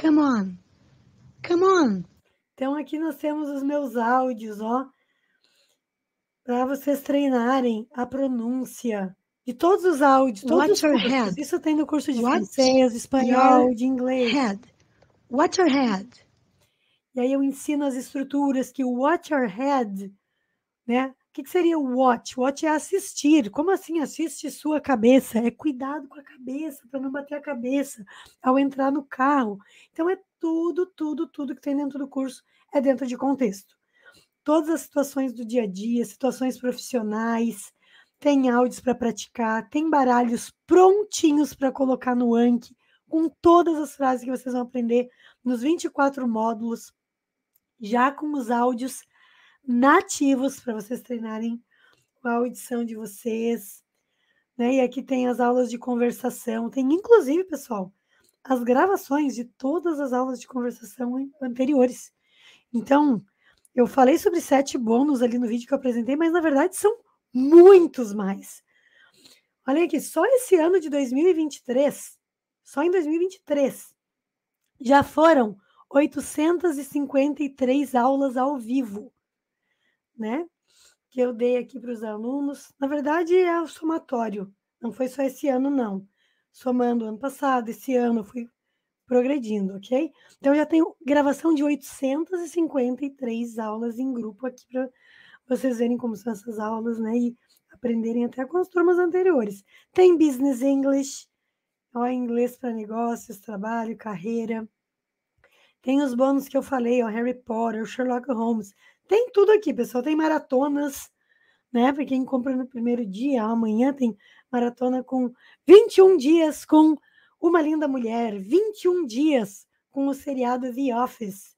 Come on. Come on. Então aqui nós temos os meus áudios, ó, para vocês treinarem a pronúncia de todos os áudios, todos Watch os cursos. Head. Isso tem no curso de francês, espanhol, de inglês. Head. Watch your head. E aí eu ensino as estruturas que o watch your head, né? que, que seria o watch? Watch é assistir. Como assim assiste sua cabeça? É cuidado com a cabeça para não bater a cabeça ao entrar no carro. Então é tudo, tudo, tudo que tem dentro do curso é dentro de contexto. Todas as situações do dia a dia, situações profissionais, tem áudios para praticar, tem baralhos prontinhos para colocar no Anki, com todas as frases que vocês vão aprender nos 24 módulos, já com os áudios nativos para vocês treinarem a audição de vocês. Né? E aqui tem as aulas de conversação, tem inclusive, pessoal, as gravações de todas as aulas de conversação anteriores. Então, eu falei sobre sete bônus ali no vídeo que eu apresentei, mas na verdade são muitos mais. Olha aqui, só esse ano de 2023, só em 2023, já foram 853 aulas ao vivo né? Que eu dei aqui para os alunos. Na verdade, é o somatório, não foi só esse ano, não. Somando ano passado, esse ano, eu fui progredindo, ok? Então, eu já tenho gravação de 853 aulas em grupo aqui para vocês verem como são essas aulas, né? E aprenderem até com as turmas anteriores. Tem Business English, ó, inglês para negócios, trabalho, carreira. Tem os bônus que eu falei, ó, Harry Potter, Sherlock Holmes, tem tudo aqui, pessoal. Tem maratonas, né? Para quem compra no primeiro dia, amanhã tem maratona com 21 dias com Uma Linda Mulher, 21 dias com o seriado The Office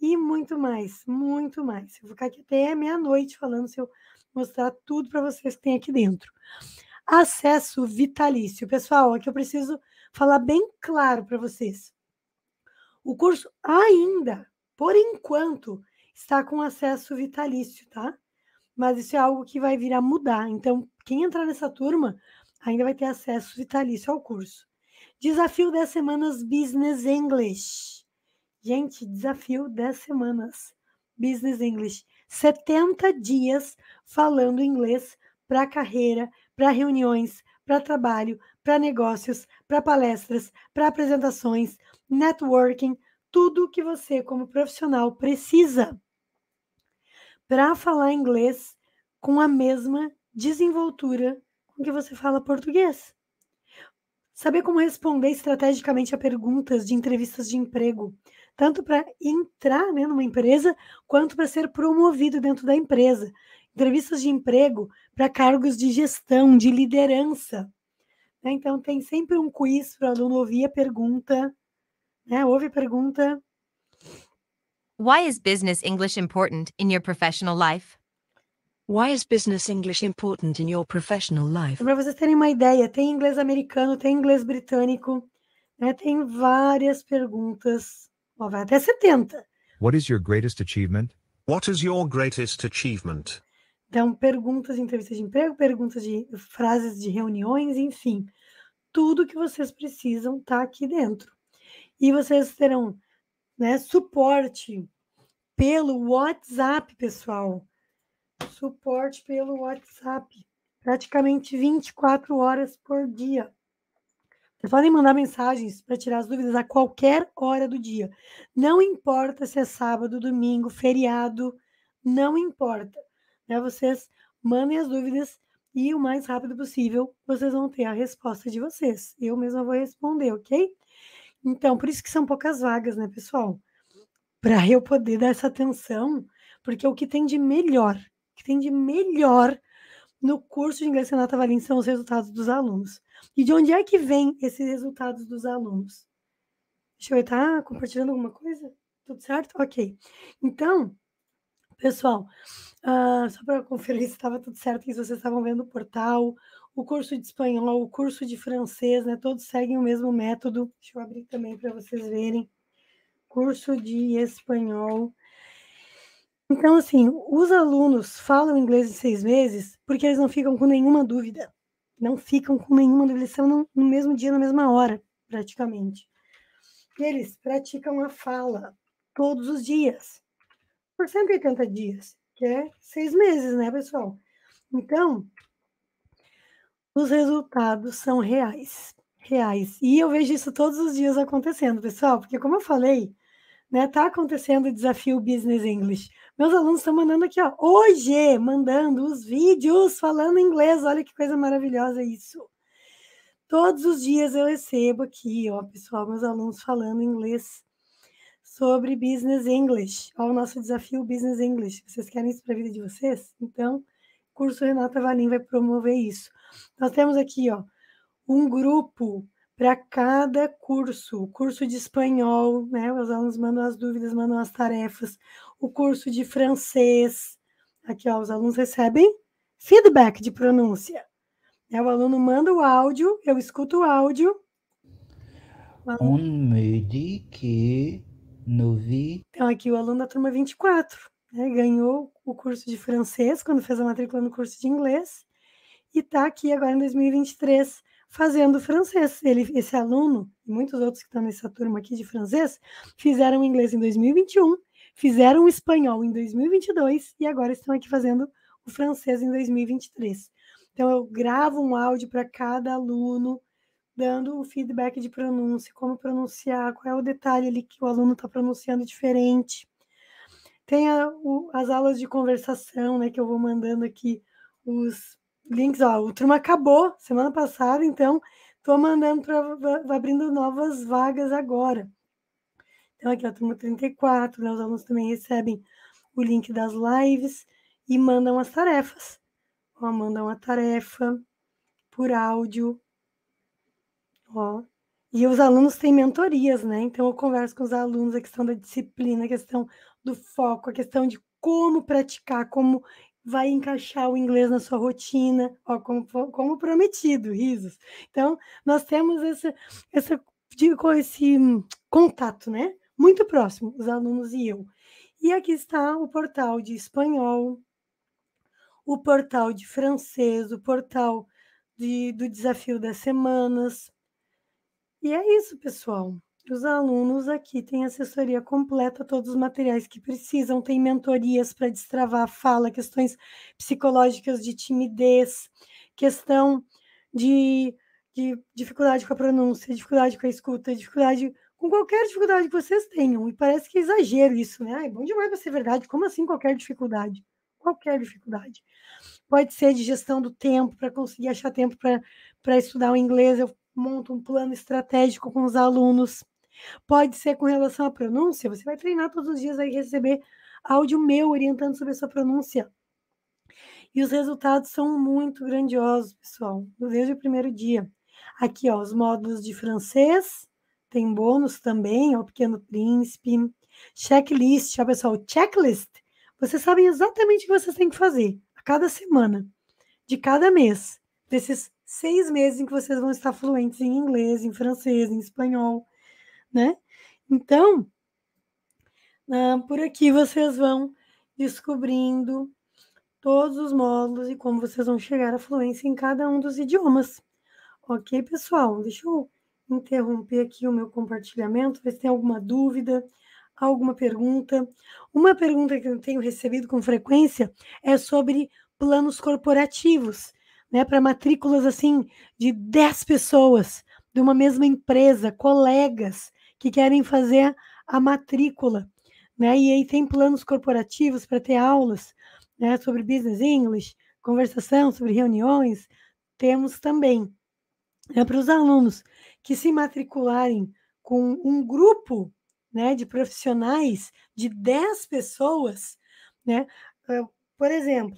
e muito mais, muito mais. Eu vou ficar aqui até meia-noite falando se eu mostrar tudo para vocês que tem aqui dentro. Acesso vitalício. Pessoal, aqui eu preciso falar bem claro para vocês. O curso ainda, por enquanto, está com acesso vitalício, tá? Mas isso é algo que vai vir a mudar. Então, quem entrar nessa turma ainda vai ter acesso vitalício ao curso. Desafio 10 semanas Business English. Gente, desafio 10 semanas Business English. 70 dias falando inglês para carreira, para reuniões, para trabalho, para negócios, para palestras, para apresentações, networking, tudo que você como profissional precisa para falar inglês com a mesma desenvoltura com que você fala português. Saber como responder estrategicamente a perguntas de entrevistas de emprego, tanto para entrar né, numa empresa quanto para ser promovido dentro da empresa. Entrevistas de emprego para cargos de gestão, de liderança. Né. Então, tem sempre um quiz para o aluno ouvir a pergunta, né? ouve a pergunta, Why is business English important in your professional life? Why is business English important in your professional life? Para vocês terem uma ideia, tem inglês americano, tem inglês britânico, né? tem várias perguntas, ó, vai até 70. What is your greatest achievement? What is your greatest achievement? Então, perguntas de entrevistas de emprego, perguntas de frases de reuniões, enfim. Tudo que vocês precisam está aqui dentro. E vocês terão né, suporte pelo WhatsApp, pessoal. Suporte pelo WhatsApp. Praticamente 24 horas por dia. Vocês podem mandar mensagens para tirar as dúvidas a qualquer hora do dia. Não importa se é sábado, domingo, feriado, não importa. Né? Vocês mandem as dúvidas e o mais rápido possível vocês vão ter a resposta de vocês. Eu mesma vou responder, ok? Então, por isso que são poucas vagas, né, pessoal? Para eu poder dar essa atenção, porque o que tem de melhor, o que tem de melhor no curso de inglês Renata Valim são os resultados dos alunos. E de onde é que vem esses resultados dos alunos? Deixa eu estar tá compartilhando alguma coisa? Tudo certo? Ok. Então, pessoal, uh, só para conferir se estava tudo certo, se vocês estavam vendo o portal, o curso de espanhol, o curso de francês, né? Todos seguem o mesmo método. Deixa eu abrir também para vocês verem. Curso de espanhol. Então, assim, os alunos falam inglês em seis meses porque eles não ficam com nenhuma dúvida. Não ficam com nenhuma dúvida. Eles são no, no mesmo dia, na mesma hora, praticamente. eles praticam a fala todos os dias, por 180 dias, que é seis meses, né, pessoal? Então, os resultados são reais. Reais. E eu vejo isso todos os dias acontecendo, pessoal, porque como eu falei, né, tá acontecendo o desafio Business English. Meus alunos estão mandando aqui, ó, hoje, mandando os vídeos falando inglês. Olha que coisa maravilhosa isso. Todos os dias eu recebo aqui, ó, pessoal, meus alunos falando inglês sobre Business English. Ó, o nosso desafio Business English. Vocês querem isso para a vida de vocês? Então, o curso Renata Valim vai promover isso. Nós temos aqui, ó, um grupo para cada curso, o curso de espanhol, né? Os alunos mandam as dúvidas, mandam as tarefas, o curso de francês. Aqui, ó, os alunos recebem feedback de pronúncia. Né, o aluno manda o áudio, eu escuto o áudio. um aluno... On me dit que não vi. Então, aqui o aluno da turma 24, né? Ganhou o curso de francês quando fez a matrícula no curso de inglês e está aqui agora em 2023 fazendo francês. Ele, esse aluno e muitos outros que estão nessa turma aqui de francês fizeram inglês em 2021, fizeram espanhol em 2022 e agora estão aqui fazendo o francês em 2023. Então eu gravo um áudio para cada aluno dando o feedback de pronúncia, como pronunciar, qual é o detalhe ali que o aluno está pronunciando diferente. Tem a, o, as aulas de conversação, né, que eu vou mandando aqui os links, ó, o turma acabou semana passada, então estou mandando para abrindo novas vagas agora. Então, aqui, ó, turma 34, né, os alunos também recebem o link das lives e mandam as tarefas. Ó, mandam a tarefa por áudio. Ó. E os alunos têm mentorias, né? Então, eu converso com os alunos a questão da disciplina, a questão do foco, a questão de como praticar, como vai encaixar o inglês na sua rotina, ó, como, como prometido, risos. Então, nós temos essa, essa, esse contato, né? Muito próximo, os alunos e eu. E aqui está o portal de espanhol, o portal de francês, o portal de, do desafio das semanas. E é isso, pessoal. Os alunos aqui têm assessoria completa, todos os materiais que precisam, tem mentorias para destravar a fala, questões psicológicas de timidez, questão de, de dificuldade com a pronúncia, dificuldade com a escuta, dificuldade com qualquer dificuldade que vocês tenham. E parece que é exagero isso, né? É bom demais para ser verdade. Como assim qualquer dificuldade? Qualquer dificuldade. Pode ser de gestão do tempo, para conseguir achar tempo para estudar o inglês. Eu monta um plano estratégico com os alunos. Pode ser com relação à pronúncia, você vai treinar todos os dias aí receber áudio meu orientando sobre a sua pronúncia. E os resultados são muito grandiosos, pessoal. Desde o primeiro dia. Aqui, ó, os módulos de francês, tem bônus também, ó, Pequeno Príncipe. Checklist, ó, pessoal, checklist. Vocês sabem exatamente o que vocês têm que fazer a cada semana, de cada mês desses seis meses em que vocês vão estar fluentes em inglês, em francês, em espanhol, né? Então, ah, por aqui vocês vão descobrindo todos os módulos e como vocês vão chegar à fluência em cada um dos idiomas. Ok, pessoal? Deixa eu interromper aqui o meu compartilhamento, ver se tem alguma dúvida, alguma pergunta. Uma pergunta que eu tenho recebido com frequência é sobre planos corporativos né, para matrículas assim de 10 pessoas de uma mesma empresa, colegas que querem fazer a matrícula, né? E aí tem planos corporativos para ter aulas, né, sobre business English, conversação sobre reuniões, temos também. É né, para os alunos que se matricularem com um grupo, né, de profissionais de 10 pessoas, né? Por exemplo,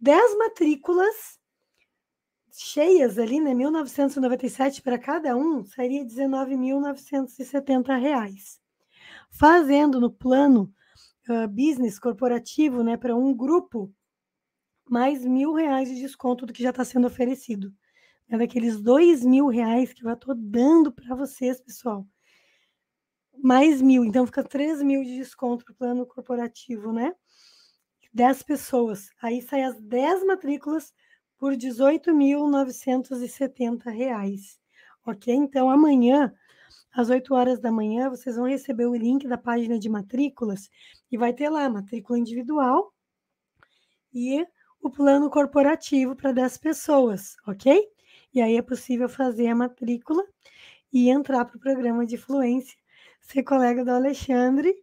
10 matrículas cheias ali, né? 1.997 para cada um, sairia R$ 19.970. Fazendo no plano uh, business corporativo, né, para um grupo, mais mil reais de desconto do que já está sendo oferecido. É daqueles dois mil reais que eu estou dando para vocês, pessoal. Mais mil, então fica três mil de desconto para o plano corporativo, né? Dez pessoas. Aí sai as dez matrículas por R$ 18.970. Ok? Então, amanhã, às 8 horas da manhã, vocês vão receber o link da página de matrículas e vai ter lá matrícula individual e o plano corporativo para 10 pessoas, ok? E aí é possível fazer a matrícula e entrar para o programa de fluência, ser colega do Alexandre,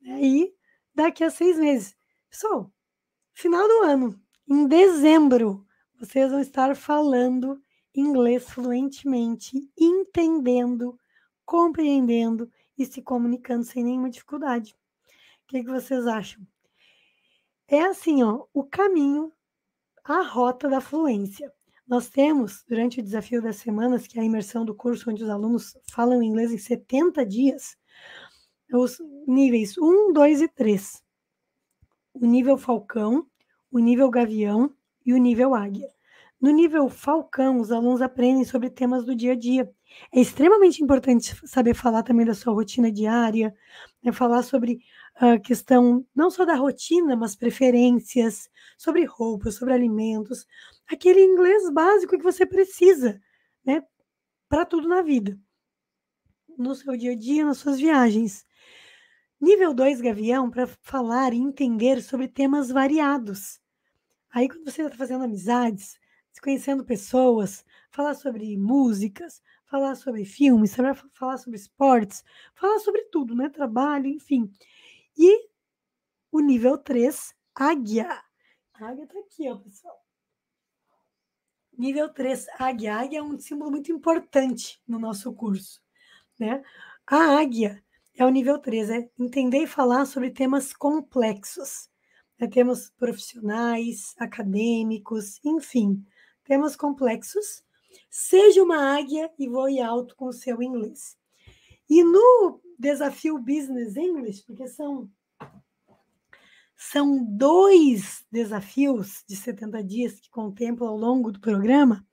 né? e daqui a seis meses. Pessoal, final do ano, em dezembro, vocês vão estar falando inglês fluentemente, entendendo, compreendendo e se comunicando sem nenhuma dificuldade. O que, que vocês acham? É assim, ó, o caminho, a rota da fluência. Nós temos, durante o desafio das semanas, que é a imersão do curso onde os alunos falam inglês em 70 dias, os níveis 1, 2 e 3. O nível Falcão, o nível Gavião e o nível águia. No nível falcão, os alunos aprendem sobre temas do dia a dia. É extremamente importante saber falar também da sua rotina diária, né? falar sobre a ah, questão não só da rotina, mas preferências, sobre roupas, sobre alimentos, aquele inglês básico que você precisa, né, para tudo na vida, no seu dia a dia, nas suas viagens. Nível 2 Gavião para falar e entender sobre temas variados. Aí, quando você está fazendo amizades, se conhecendo pessoas, falar sobre músicas, falar sobre filmes, falar sobre esportes, falar sobre tudo, né? Trabalho, enfim. E o nível 3, águia. A águia está aqui, ó, pessoal. Nível 3, águia. A águia é um símbolo muito importante no nosso curso, né? A águia é o nível 3, é entender e falar sobre temas complexos. Né, temos profissionais, acadêmicos, enfim, temos complexos. Seja uma águia e voe alto com o seu inglês. E no desafio Business English, porque são são dois desafios de 70 dias que contempla ao longo do programa.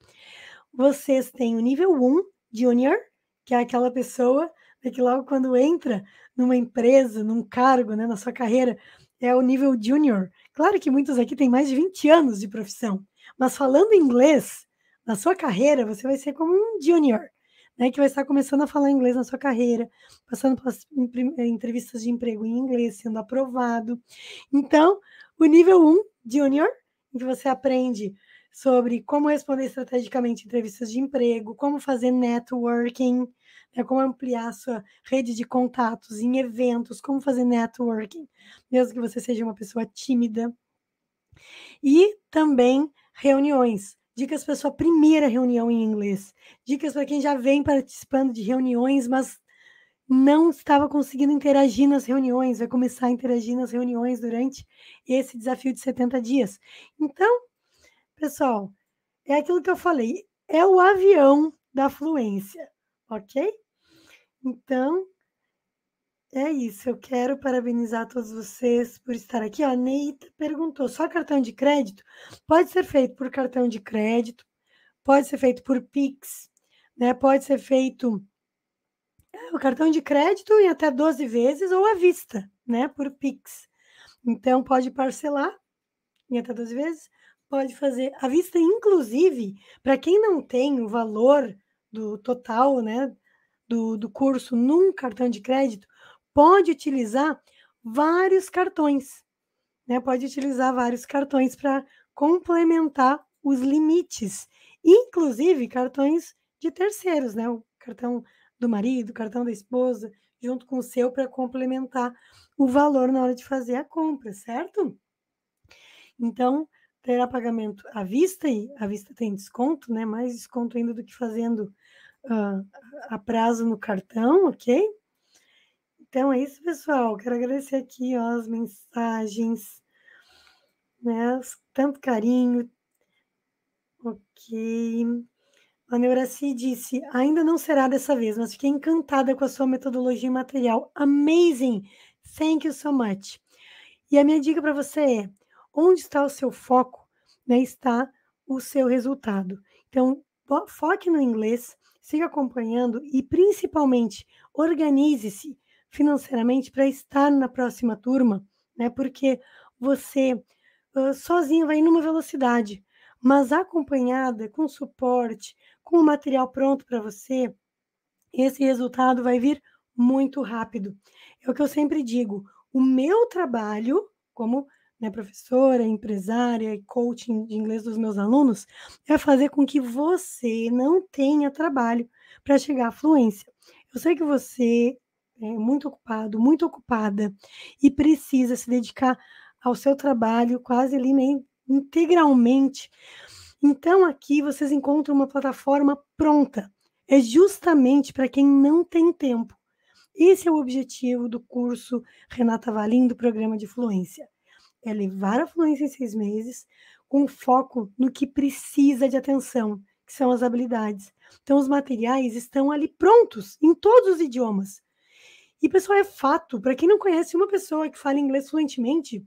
Vocês têm o nível 1, junior, que é aquela pessoa né, que logo quando entra numa empresa, num cargo, né, na sua carreira, é o nível junior. Claro que muitos aqui têm mais de 20 anos de profissão, mas falando inglês, na sua carreira, você vai ser como um junior, né? Que vai estar começando a falar inglês na sua carreira, passando pelas eh, entrevistas de emprego em inglês, sendo aprovado. Então, o nível 1, junior, em que você aprende sobre como responder estrategicamente entrevistas de emprego, como fazer networking, né, como ampliar a sua rede de contatos em eventos, como fazer networking, mesmo que você seja uma pessoa tímida. E também reuniões. Dicas para sua primeira reunião em inglês. Dicas para quem já vem participando de reuniões, mas não estava conseguindo interagir nas reuniões, vai começar a interagir nas reuniões durante esse desafio de 70 dias. Então, pessoal, é aquilo que eu falei, é o avião da fluência ok? Então, é isso. Eu quero parabenizar todos vocês por estar aqui. a Neita perguntou: só cartão de crédito? Pode ser feito por cartão de crédito, pode ser feito por Pix, né? Pode ser feito é, o cartão de crédito em até 12 vezes ou à vista, né? Por Pix. Então, pode parcelar em até 12 vezes, pode fazer à vista, inclusive, para quem não tem o valor do total né, do, do curso num cartão de crédito, pode utilizar vários cartões. Né? Pode utilizar vários cartões para complementar os limites, inclusive cartões de terceiros, né? O cartão do marido, o cartão da esposa, junto com o seu para complementar o valor na hora de fazer a compra, certo? Então, terá pagamento à vista, e à vista tem desconto, né? Mais desconto ainda do que fazendo uh, a prazo no cartão, ok? Então é isso, pessoal. Quero agradecer aqui ó, as mensagens, né? Tanto carinho. Ok. A Neuraci disse: ainda não será dessa vez, mas fiquei encantada com a sua metodologia e material. Amazing! Thank you so much. E a minha dica para você é: onde está o seu foco, né, está o seu resultado. Então, foque no inglês, siga acompanhando e, principalmente, organize-se financeiramente para estar na próxima turma, né? Porque você uh, sozinho vai numa velocidade, mas acompanhada, com suporte, com o material pronto para você, esse resultado vai vir muito rápido. É o que eu sempre digo: o meu trabalho como né, professora, empresária e coaching de inglês dos meus alunos, é fazer com que você não tenha trabalho para chegar à fluência. Eu sei que você é muito ocupado, muito ocupada e precisa se dedicar ao seu trabalho quase ali né, integralmente. Então aqui vocês encontram uma plataforma pronta. É justamente para quem não tem tempo. Esse é o objetivo do curso Renata Valim do programa de fluência é levar a fluência em seis meses com foco no que precisa de atenção, que são as habilidades. Então, os materiais estão ali prontos em todos os idiomas. E, pessoal, é fato, para quem não conhece uma pessoa que fala inglês fluentemente,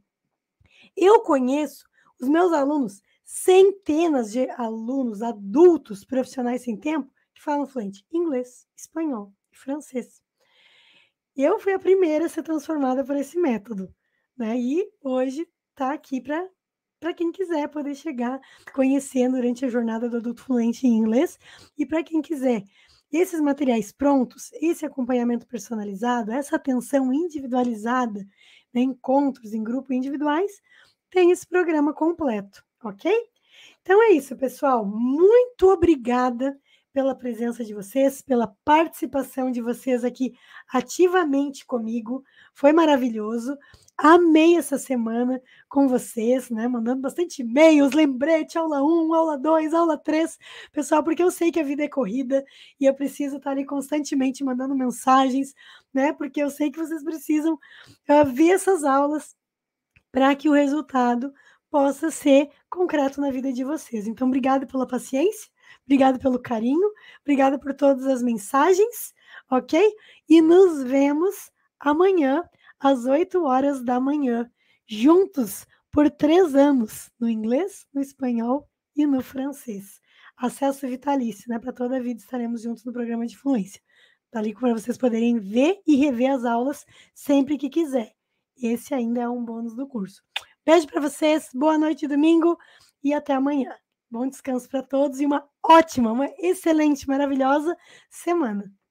eu conheço os meus alunos, centenas de alunos adultos, profissionais sem tempo, que falam fluente inglês, espanhol e francês. Eu fui a primeira a ser transformada por esse método né? E hoje está aqui para para quem quiser poder chegar conhecendo durante a jornada do adulto fluente em inglês e para quem quiser esses materiais prontos, esse acompanhamento personalizado, essa atenção individualizada, né, encontros em grupo individuais, tem esse programa completo, ok? Então é isso, pessoal. Muito obrigada pela presença de vocês, pela participação de vocês aqui ativamente comigo. Foi maravilhoso. Amei essa semana com vocês, né? Mandando bastante e-mails, lembrete, aula 1, aula 2, aula 3, pessoal, porque eu sei que a vida é corrida e eu preciso estar ali constantemente mandando mensagens, né? Porque eu sei que vocês precisam uh, ver essas aulas para que o resultado possa ser concreto na vida de vocês. Então, obrigado pela paciência, obrigado pelo carinho, obrigado por todas as mensagens, ok? E nos vemos amanhã às 8 horas da manhã, juntos por três anos, no inglês, no espanhol e no francês. Acesso vitalício, né? Para toda a vida estaremos juntos no programa de fluência. Tá ali para vocês poderem ver e rever as aulas sempre que quiser. Esse ainda é um bônus do curso. Beijo para vocês, boa noite domingo e até amanhã. Bom descanso para todos e uma ótima, uma excelente, maravilhosa semana.